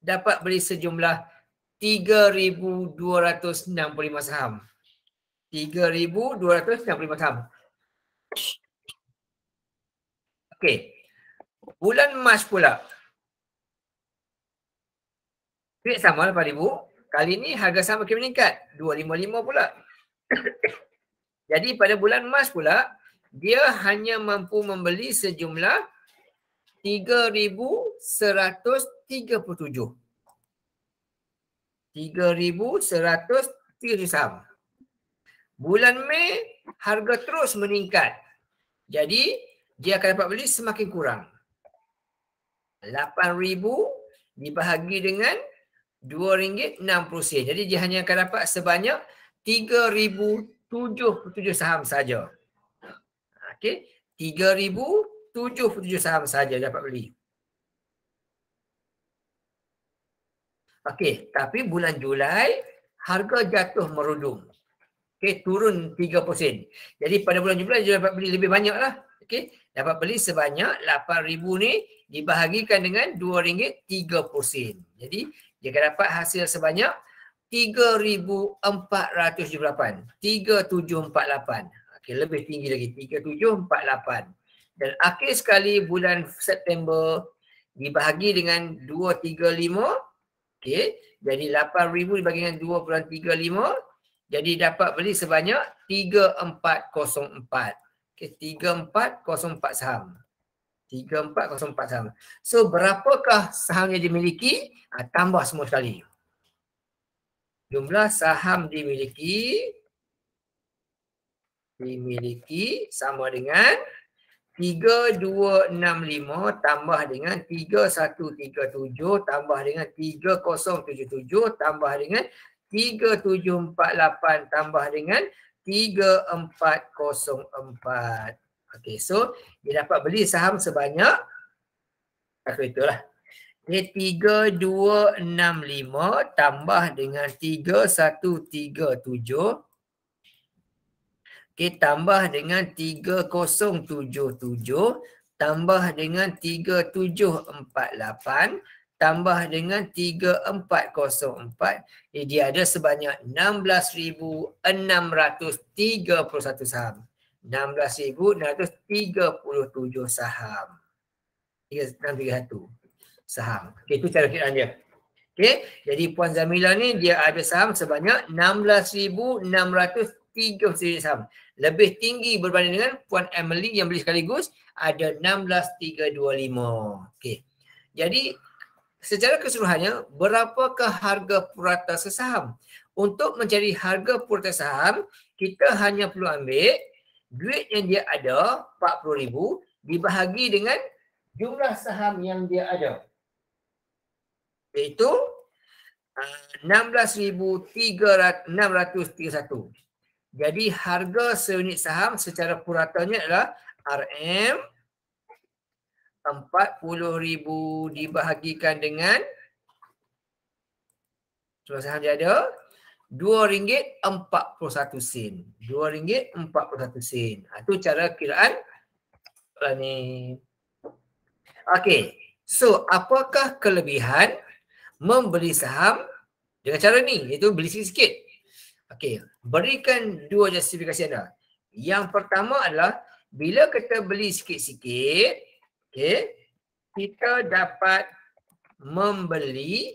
dapat beli sejumlah 3,265 saham. 3,265 saham. Okey. Bulan mas pula. Duit sama lah RM4,000. Kali ni harga saham makin meningkat. RM2,55 pula. (coughs) Jadi pada bulan mas pula, dia hanya mampu membeli sejumlah 3,137. Bulan Mei, harga terus meningkat. Jadi, dia akan dapat beli semakin kurang. 8,000 dibahagi dengan RM2.60. Jadi, dia hanya akan dapat sebanyak 3,077 saham saja. Okey tujuh tujuh saham saja dapat beli. Okey, tapi bulan Julai harga jatuh merudung. Okey, turun 3 sen. Jadi pada bulan Julai dia dapat beli lebih banyak lah. Okey, dapat beli sebanyak 8,000 ni dibahagikan dengan RM2.30. Jadi dia akan dapat hasil sebanyak 3,478. 3,748. Okey, lebih tinggi lagi. 3,748 dan akhir sekali bulan September dibahagi dengan 235 okey jadi 8000 dibagi dengan 2.35 jadi dapat beli sebanyak 3404 okey 3404 saham 3404 saham. So berapakah saham yang dimiliki? Ha, tambah semua sekali. Jumlah saham dimiliki dimiliki sama dengan 3404 3265 tambah dengan 3137 tambah dengan 3077 tambah dengan 3748 tambah dengan 3404. Okey, so dia dapat beli saham sebanyak aku itulah. Dia 3265 tambah dengan 3137 Okey, tambah dengan 3077. Tambah dengan 3748. Tambah dengan 3404. Jadi ada sebanyak 16,631 saham. 16,637 saham. 3631 saham. Okey, itu cara kira dia. Okay, jadi Puan Zamila ni dia ada saham sebanyak 16,631 tujuh siri saham. Lebih tinggi berbanding dengan Puan Emily yang beli sekaligus ada 16,325. Okey. Jadi secara keseluruhannya berapakah harga purata sesaham? Untuk mencari harga purata saham kita hanya perlu ambil duit yang dia ada 40,000 dibahagi dengan jumlah saham yang dia ada. Iaitu 16,631. Ah, jadi harga seunit saham secara puratanya adalah RM40,000 dibahagikan dengan jumlah saham dia ada RM2.41 RM2.41 Itu cara kiraan uh, ni. Okay. So, apakah kelebihan membeli saham dengan cara ni? Iaitu beli sikit-sikit. Okey, berikan dua justifikasi anda. Yang pertama adalah bila kita beli sikit-sikit, okey, kita dapat membeli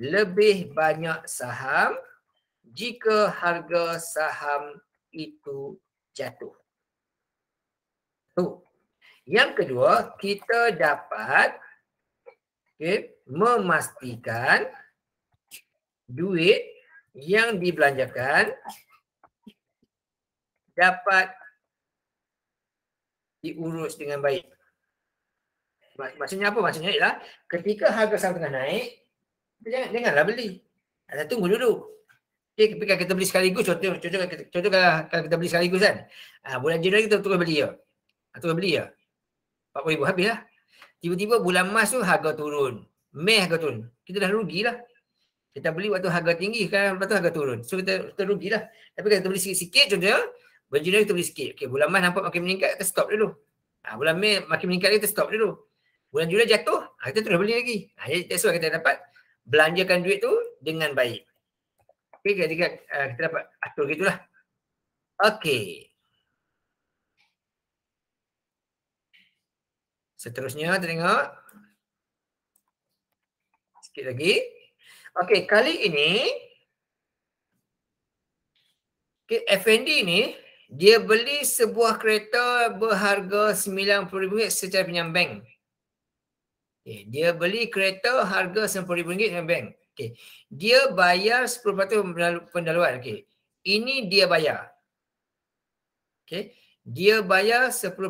lebih banyak saham jika harga saham itu jatuh. Tu. Yang kedua, kita dapat okey, memastikan duit yang dibelanjakan dapat diurus dengan baik. Maksudnya apa? Maksudnya ialah ketika harga saham tengah naik, jangan janganlah beli. Ada tunggu dulu. Okey, ketika kita beli sekaligus, contoh, contoh, contoh, kalau, kalau kita beli sekaligus kan. Ha, bulan Januari kita terus beli ya. Terus beli ya. RM40,000 habis lah. Tiba-tiba bulan Mas tu harga turun. meh harga turun. Kita dah rugilah. Kita beli waktu harga tinggi kan, lepas tu harga turun. So kita, kita rugilah. Tapi kalau kita beli sikit-sikit contohnya, berjuna kita beli sikit. Okay, bulan Mei nampak makin meningkat, kita stop dulu. Ha, bulan Mei makin meningkat lagi, kita stop dulu. Bulan Julai jatuh, ha, kita terus beli lagi. Ha, jadi that's why kita dapat belanjakan duit tu dengan baik. Okay, kita, kita, ha, kita dapat atur gitulah. Okay. Seterusnya, kita tengok. Sikit lagi. Okey, kali ini okay, FND ni dia beli sebuah kereta berharga RM90,000 secara pinjam bank. Okay, dia beli kereta harga RM90,000 dengan bank. Okay. Dia bayar 10% pendaluan. Okay. Ini dia bayar. Okay. Dia bayar 10%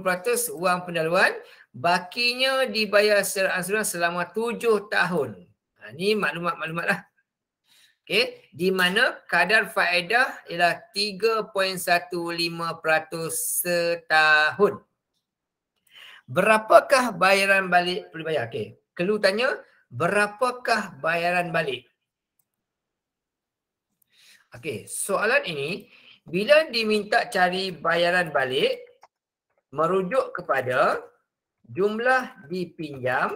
wang pendaluan. Bakinya dibayar secara ansuran selama 7 tahun. Ha, ni maklumat-maklumat lah. Okay. Di mana kadar faedah ialah 3.15% setahun. Berapakah bayaran balik perlu bayar? Okay. Kelu tanya, berapakah bayaran balik? Okay. Soalan ini, bila diminta cari bayaran balik, merujuk kepada jumlah dipinjam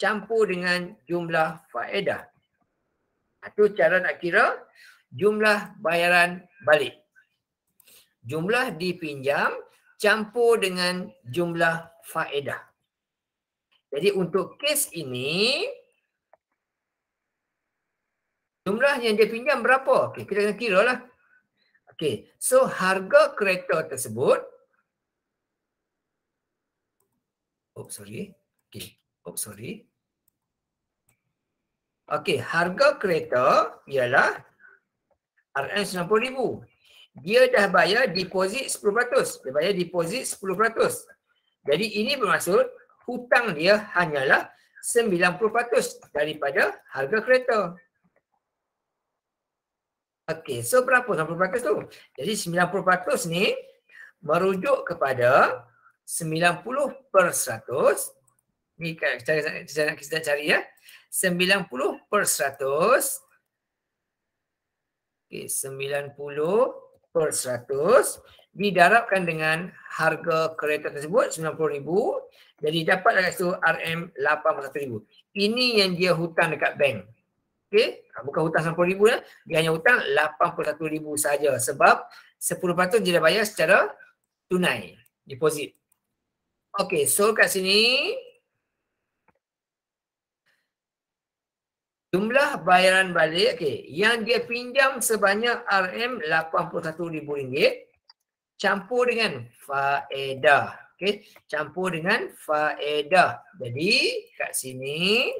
campur dengan jumlah faedah. Itu cara nak kira jumlah bayaran balik. Jumlah dipinjam campur dengan jumlah faedah. Jadi untuk kes ini, jumlah yang dia pinjam berapa? Okay, kita kena kira lah. Okay, so harga kereta tersebut, Oh, sorry. Okay. Oh, sorry. Okey, harga kereta ialah RM90,000. Dia dah bayar deposit 10%. Dia bayar deposit 10%. Jadi ini bermaksud hutang dia hanyalah 90% daripada harga kereta. Okey, so berapa 90% tu? Jadi 90% ni merujuk kepada 90 per 100 cara, kan, cara kita cari ya. 90 per 100. Okey, 90 per 100 didarabkan dengan harga kereta tersebut 90,000. Jadi dapat dekat situ RM81,000. Ini yang dia hutang dekat bank. Okey, ah, bukan hutang 90,000 ya. Dia hanya hutang 81,000 saja sebab 10% dia dah bayar secara tunai, deposit. Okey, so kat sini Jumlah bayaran balik okay, yang dia pinjam sebanyak RM81,000 campur dengan faedah. Okay, campur dengan faedah. Jadi kat sini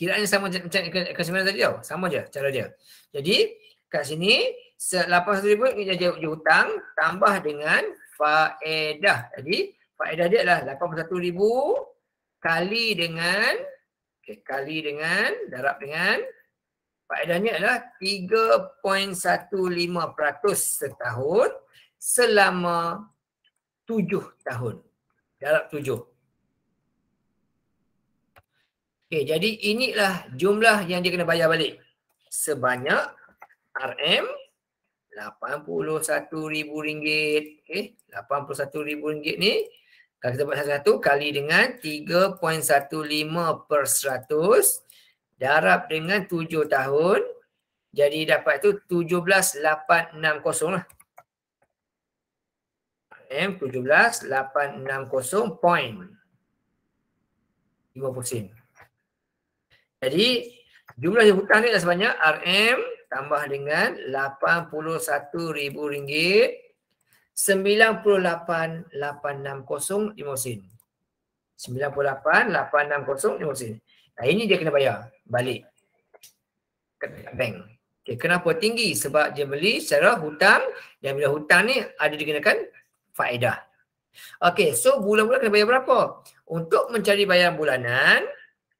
kiraannya sama macam kesemuanya tadi tau. Sama je cara dia. Jadi kat sini RM81,000 ni dia jauh hutang tambah dengan faedah. Jadi faedah dia adalah RM81,000 kali dengan Okay, kali dengan, darab dengan faedahnya adalah 3.15% setahun selama 7 tahun. Darab 7. Okey, jadi inilah jumlah yang dia kena bayar balik. Sebanyak RM81,000. Okey, RM81,000 ni kalau kita buat satu-satu, kali dengan 3.15 per 100. Darab dengan 7 tahun. Jadi dapat tu 17860 lah. Eh, M17860 point. 50 sen. Jadi jumlah yang hutang ni dah sebanyak RM tambah dengan rm ringgit. 98860 limosin. 98860 limosin. Nah ini dia kena bayar balik. ke bank. Okay, kenapa tinggi? Sebab dia beli secara hutang dan bila hutang ni ada dikenakan faedah. Okey, so bulan-bulan kena bayar berapa? Untuk mencari bayaran bulanan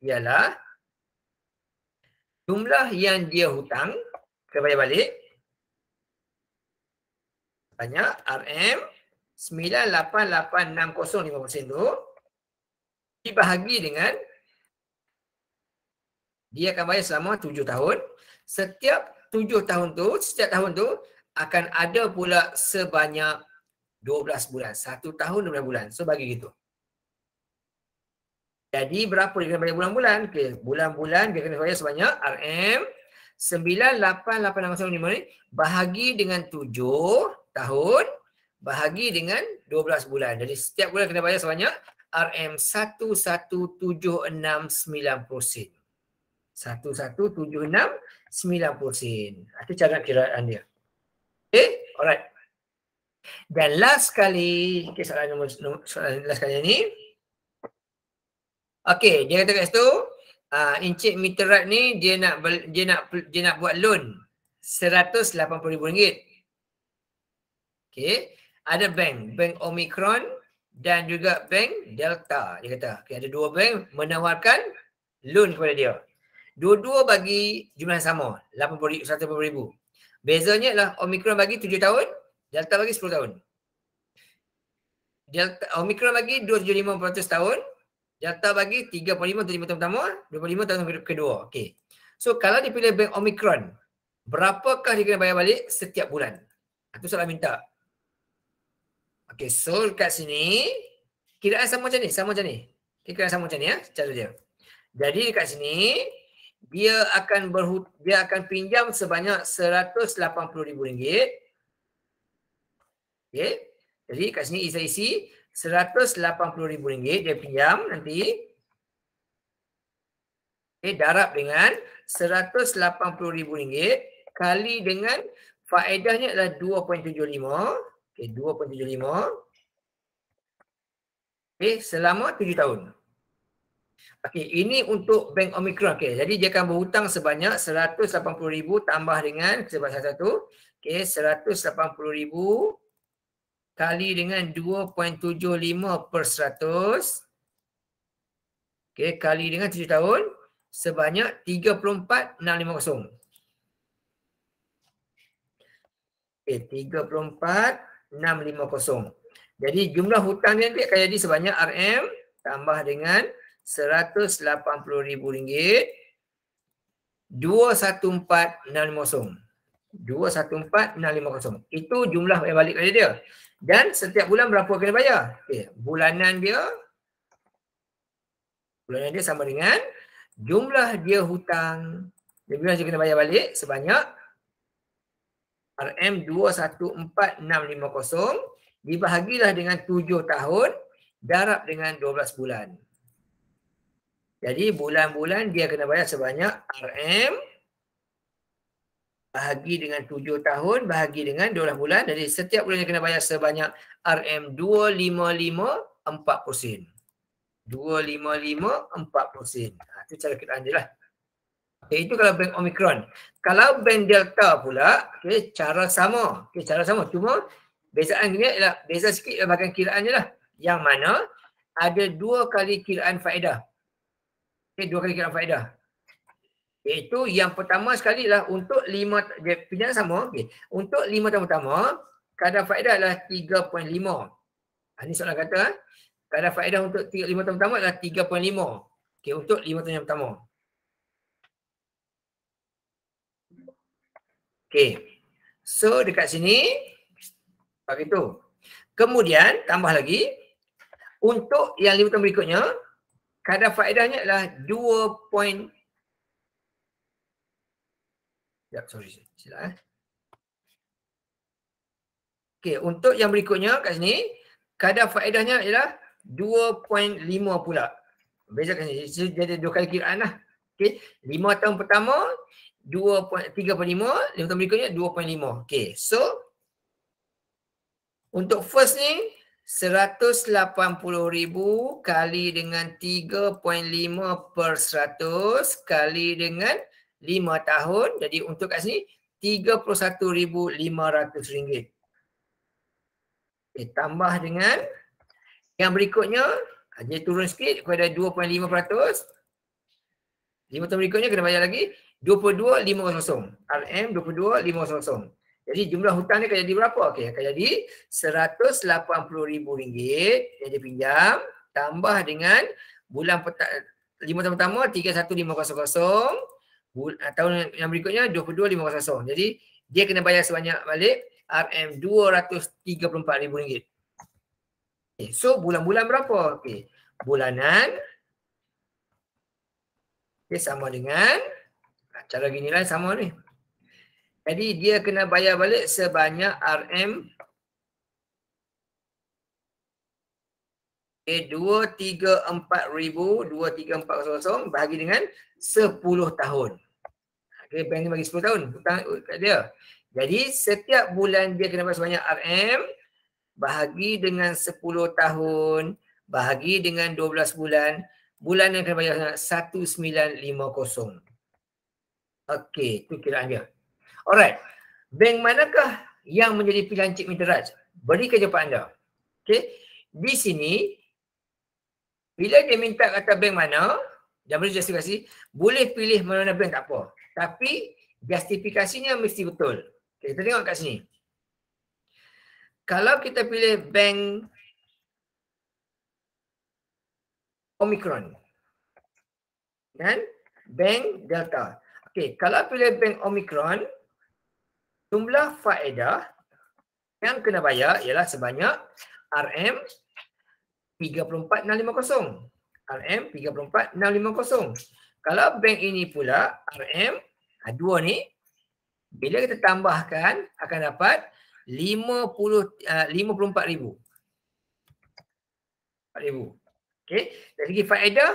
ialah jumlah yang dia hutang kena bayar balik banyak RM 98860 tu dibahagi dengan dia akan bayar selama 7 tahun. Setiap 7 tahun tu, setiap tahun tu akan ada pula sebanyak 12 bulan. 1 tahun 12 bulan. So bagi gitu. Jadi berapa dia kena bayar bulan-bulan? Okay. Bulan-bulan dia kena bayar sebanyak RM 98850 ni bahagi dengan tahun bahagi dengan 12 bulan. Jadi setiap bulan kena bayar sebanyak RM117690 sen. 117690 sen. Itu ah, cara kiraan dia. Okay, eh, alright. Dan last sekali, okay, soalan nombor, soalan last kali ni. Okay, dia kata kat situ, uh, Encik Mitterat ni dia nak dia nak dia nak buat loan RM180,000. Okay. Ada bank. Bank Omicron dan juga bank Delta. Dia kata. Okay. Ada dua bank menawarkan loan kepada dia. Dua-dua bagi jumlah yang sama. RM180,000. Bezanya lah, Omicron bagi 7 tahun. Delta bagi 10 tahun. Delta, Omicron bagi 275% tahun. Delta bagi 3.5 tahun pertama, 25 tahun kedua. Okay, So kalau dipilih bank Omicron, berapakah dia kena bayar balik setiap bulan? Itu salah minta. Okey, soul kat sini. kira sama macam ni, sama macam ni. Okay, kiraan sama macam ni ya, cara dia. Jadi kat sini, dia akan berhut dia akan pinjam sebanyak seratus lapan puluh ribu ringgit. Okey. Jadi kat sini Izzah isi ribu ringgit dia pinjam nanti. Okay darab dengan seratus lapan puluh ribu ringgit kali dengan faedahnya adalah dua. tujuh lima Okey, 2.75. Okey, selama 7 tahun. Okey, ini untuk bank Omicron. Okey, jadi dia akan berhutang sebanyak 180,000 tambah dengan sebab satu. Okey, 180,000 kali dengan 2.75 per 100. okay kali dengan 7 tahun sebanyak 34,650. Okay 34 650. Jadi jumlah hutang dia nanti akan jadi sebanyak RM tambah dengan RM180,000 214,650 214,650 Itu jumlah yang balik dia Dan setiap bulan berapa kena bayar okay. Eh, bulanan dia Bulanan dia sama dengan Jumlah dia hutang Jumlah dia kena bayar balik sebanyak RM21,4650 dibahagilah dengan 7 tahun darab dengan 12 bulan. Jadi bulan-bulan dia kena bayar sebanyak RM bahagi dengan 7 tahun bahagi dengan 12 bulan. Jadi setiap bulan dia kena bayar sebanyak rm 2554%. 2554%. Ha, itu cara kita ambil lah. Eh, itu kalau bank Omicron. Kalau bank Delta pula, okay, cara sama. Okay, cara sama. Cuma bezaan ini ialah beza sikit bahagian kiraan je lah. Yang mana ada dua kali kiraan faedah. Okay, dua kali kiraan faedah. Iaitu yang pertama sekali lah untuk lima, dia pinjaman sama. Okay. Untuk lima tahun pertama, kadar faedah adalah 3.5. Ini ah, soalan kata, eh. kadar faedah untuk lima tahun pertama adalah 3.5. Okay, untuk lima tahun yang pertama. Okey. So dekat sini pakai tu. Kemudian tambah lagi untuk yang lima tahun berikutnya kadar faedahnya adalah 2. Ya, sorry. sila. eh. Okey, untuk yang berikutnya kat sini kadar faedahnya ialah 2.5 pula. Beza kan jadi dua kali kiraan lah. Okey, lima tahun pertama 2.3.5, lima tahun berikutnya 2.5. Okey. So untuk first ni 180,000 kali dengan 3.5 per 100 kali dengan 5 tahun. Jadi untuk kat sini 31,500 ringgit. Okay, tambah dengan yang berikutnya, dia turun sikit kepada 2.5%. 5 tahun berikutnya kena bayar lagi 22500 RM 22500 jadi jumlah hutang ni akan jadi berapa okey akan jadi 180000 ringgit yang dia pinjam tambah dengan bulan lima tahun pertama 31500 ah, tahun yang berikutnya 22500 jadi dia kena bayar sebanyak balik RM 234000 ringgit okay. so bulan-bulan berapa okey bulanan okey sama dengan Cara gini lah, sama ni. Jadi dia kena bayar balik sebanyak RM Okay, 234,000, 234,000 bahagi dengan 10 tahun. Okay, bank ni bagi 10 tahun hutang kat dia. Jadi setiap bulan dia kena bayar sebanyak RM bahagi dengan 10 tahun, bahagi dengan 12 bulan, bulan yang kena bayar sebanyak 1950. Okey, itu kiraan dia. Alright. Bank manakah yang menjadi pilihan Cik Mitraj? Berikan jawapan anda. Okey. Di sini, bila dia minta kata bank mana, dan boleh justifikasi, boleh pilih mana-mana bank tak apa. Tapi, justifikasinya mesti betul. Okay, kita tengok kat sini. Kalau kita pilih bank Omicron. Kan? Bank Delta. Okey, kalau pilih bank Omicron, jumlah faedah yang kena bayar ialah sebanyak RM34,650. RM34,650. Kalau bank ini pula RM2 ah, ni, bila kita tambahkan akan dapat RM54,000. Ah, RM54,000. Okey, dari segi faedah,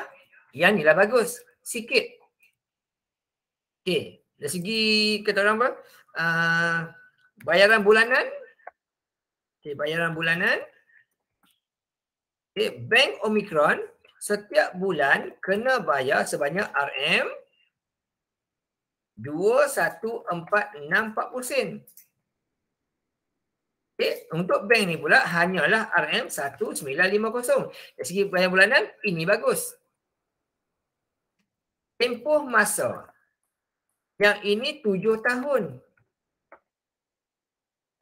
yang ni lah bagus. Sikit. Okey, dari segi kata orang apa? Uh, bayaran bulanan. Okey, bayaran bulanan. Okey, bank Omicron setiap bulan kena bayar sebanyak RM 21460 sen. Okey, untuk bank ni pula hanyalah RM 1950. Dari segi bayaran bulanan ini bagus. Tempoh masa. Yang ini tujuh tahun.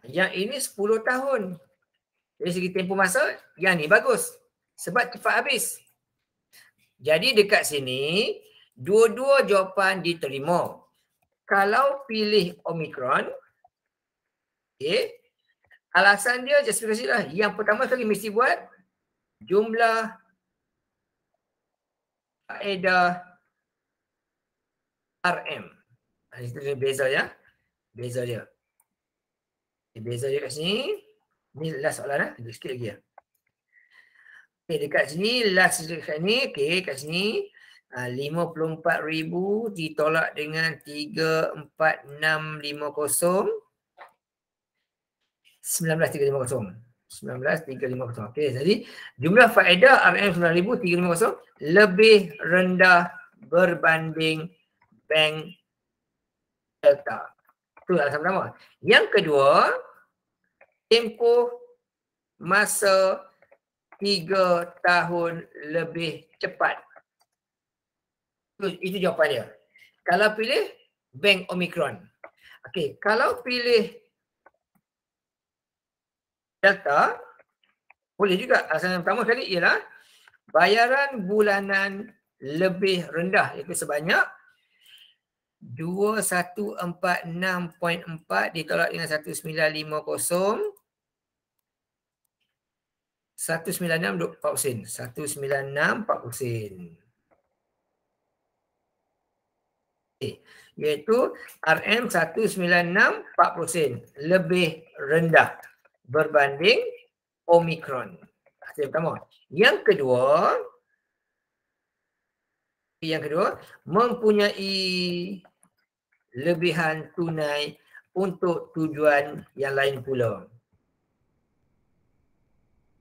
Yang ini sepuluh tahun. Dari segi tempoh masa, yang ni bagus. Sebab cepat habis. Jadi dekat sini, dua-dua jawapan diterima. Kalau pilih Omicron, okay, alasan dia, justifikasi lah. Yang pertama sekali mesti buat, jumlah kaedah RM. Kita ah, tengok beza dia. Beza dia. Okay, beza dia kat sini. Ni last soalan lah. Eh? Ada sikit lagi lah. Eh? Okay, dekat sini, last dekat ni. Okay, kat sini. Ah, RM54,000 ditolak dengan RM34,650. RM19,350. RM19,350. Okay, jadi jumlah faedah RM9,350 lebih rendah berbanding bank delta. Itu alasan pertama. Yang kedua, tempoh masa tiga tahun lebih cepat. Itu, itu jawapan dia. Kalau pilih bank Omicron. Okey, kalau pilih delta, boleh juga. Alasan yang pertama sekali ialah bayaran bulanan lebih rendah iaitu sebanyak 2.5 2146.4 ditolak dengan 1950. 1964sen. 1964sen. iaitu RM1964 lebih rendah berbanding Omicron. Hasil pertama. Yang kedua, yang kedua mempunyai lebihan tunai untuk tujuan yang lain pula.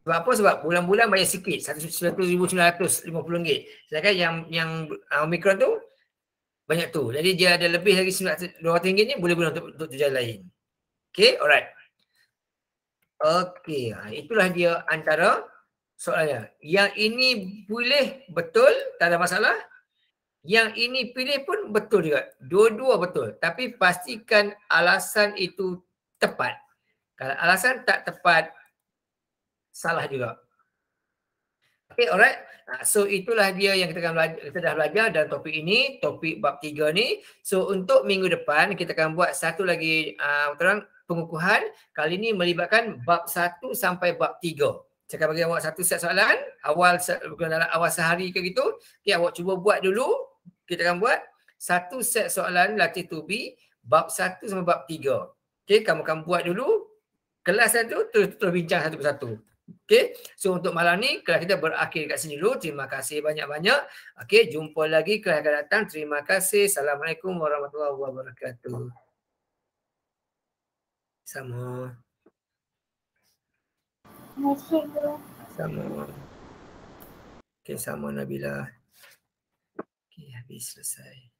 Sebab apa? Sebab bulan-bulan banyak sikit, RM1,950. Sedangkan yang yang Omicron tu banyak tu. Jadi dia ada lebih lagi RM200 ni boleh guna untuk, untuk tujuan lain. Okay, alright. Okay, ha, itulah dia antara soalannya. Yang ini boleh betul, tak ada masalah. Yang ini pilih pun betul juga. Dua-dua betul. Tapi pastikan alasan itu tepat. Kalau alasan tak tepat, salah juga. Okay, alright. So, itulah dia yang kita, akan belajar, kita dah belajar dalam topik ini. Topik bab tiga ni. So, untuk minggu depan, kita akan buat satu lagi uh, ah, terang pengukuhan. Kali ini melibatkan bab satu sampai bab tiga. Saya akan bagi awak satu set soalan. Awal, awal sehari ke gitu. Okay, awak cuba buat dulu kita akan buat satu set soalan latih tubi bab satu sama bab tiga. Okey, kamu akan buat dulu kelas tu terus, terus bincang satu persatu. Okey. So untuk malam ni kelas kita berakhir kat sini dulu. Terima kasih banyak-banyak. Okey, jumpa lagi kelas akan datang. Terima kasih. Assalamualaikum warahmatullahi wabarakatuh. Sama. Sama. Okay, sama nabilah. to say.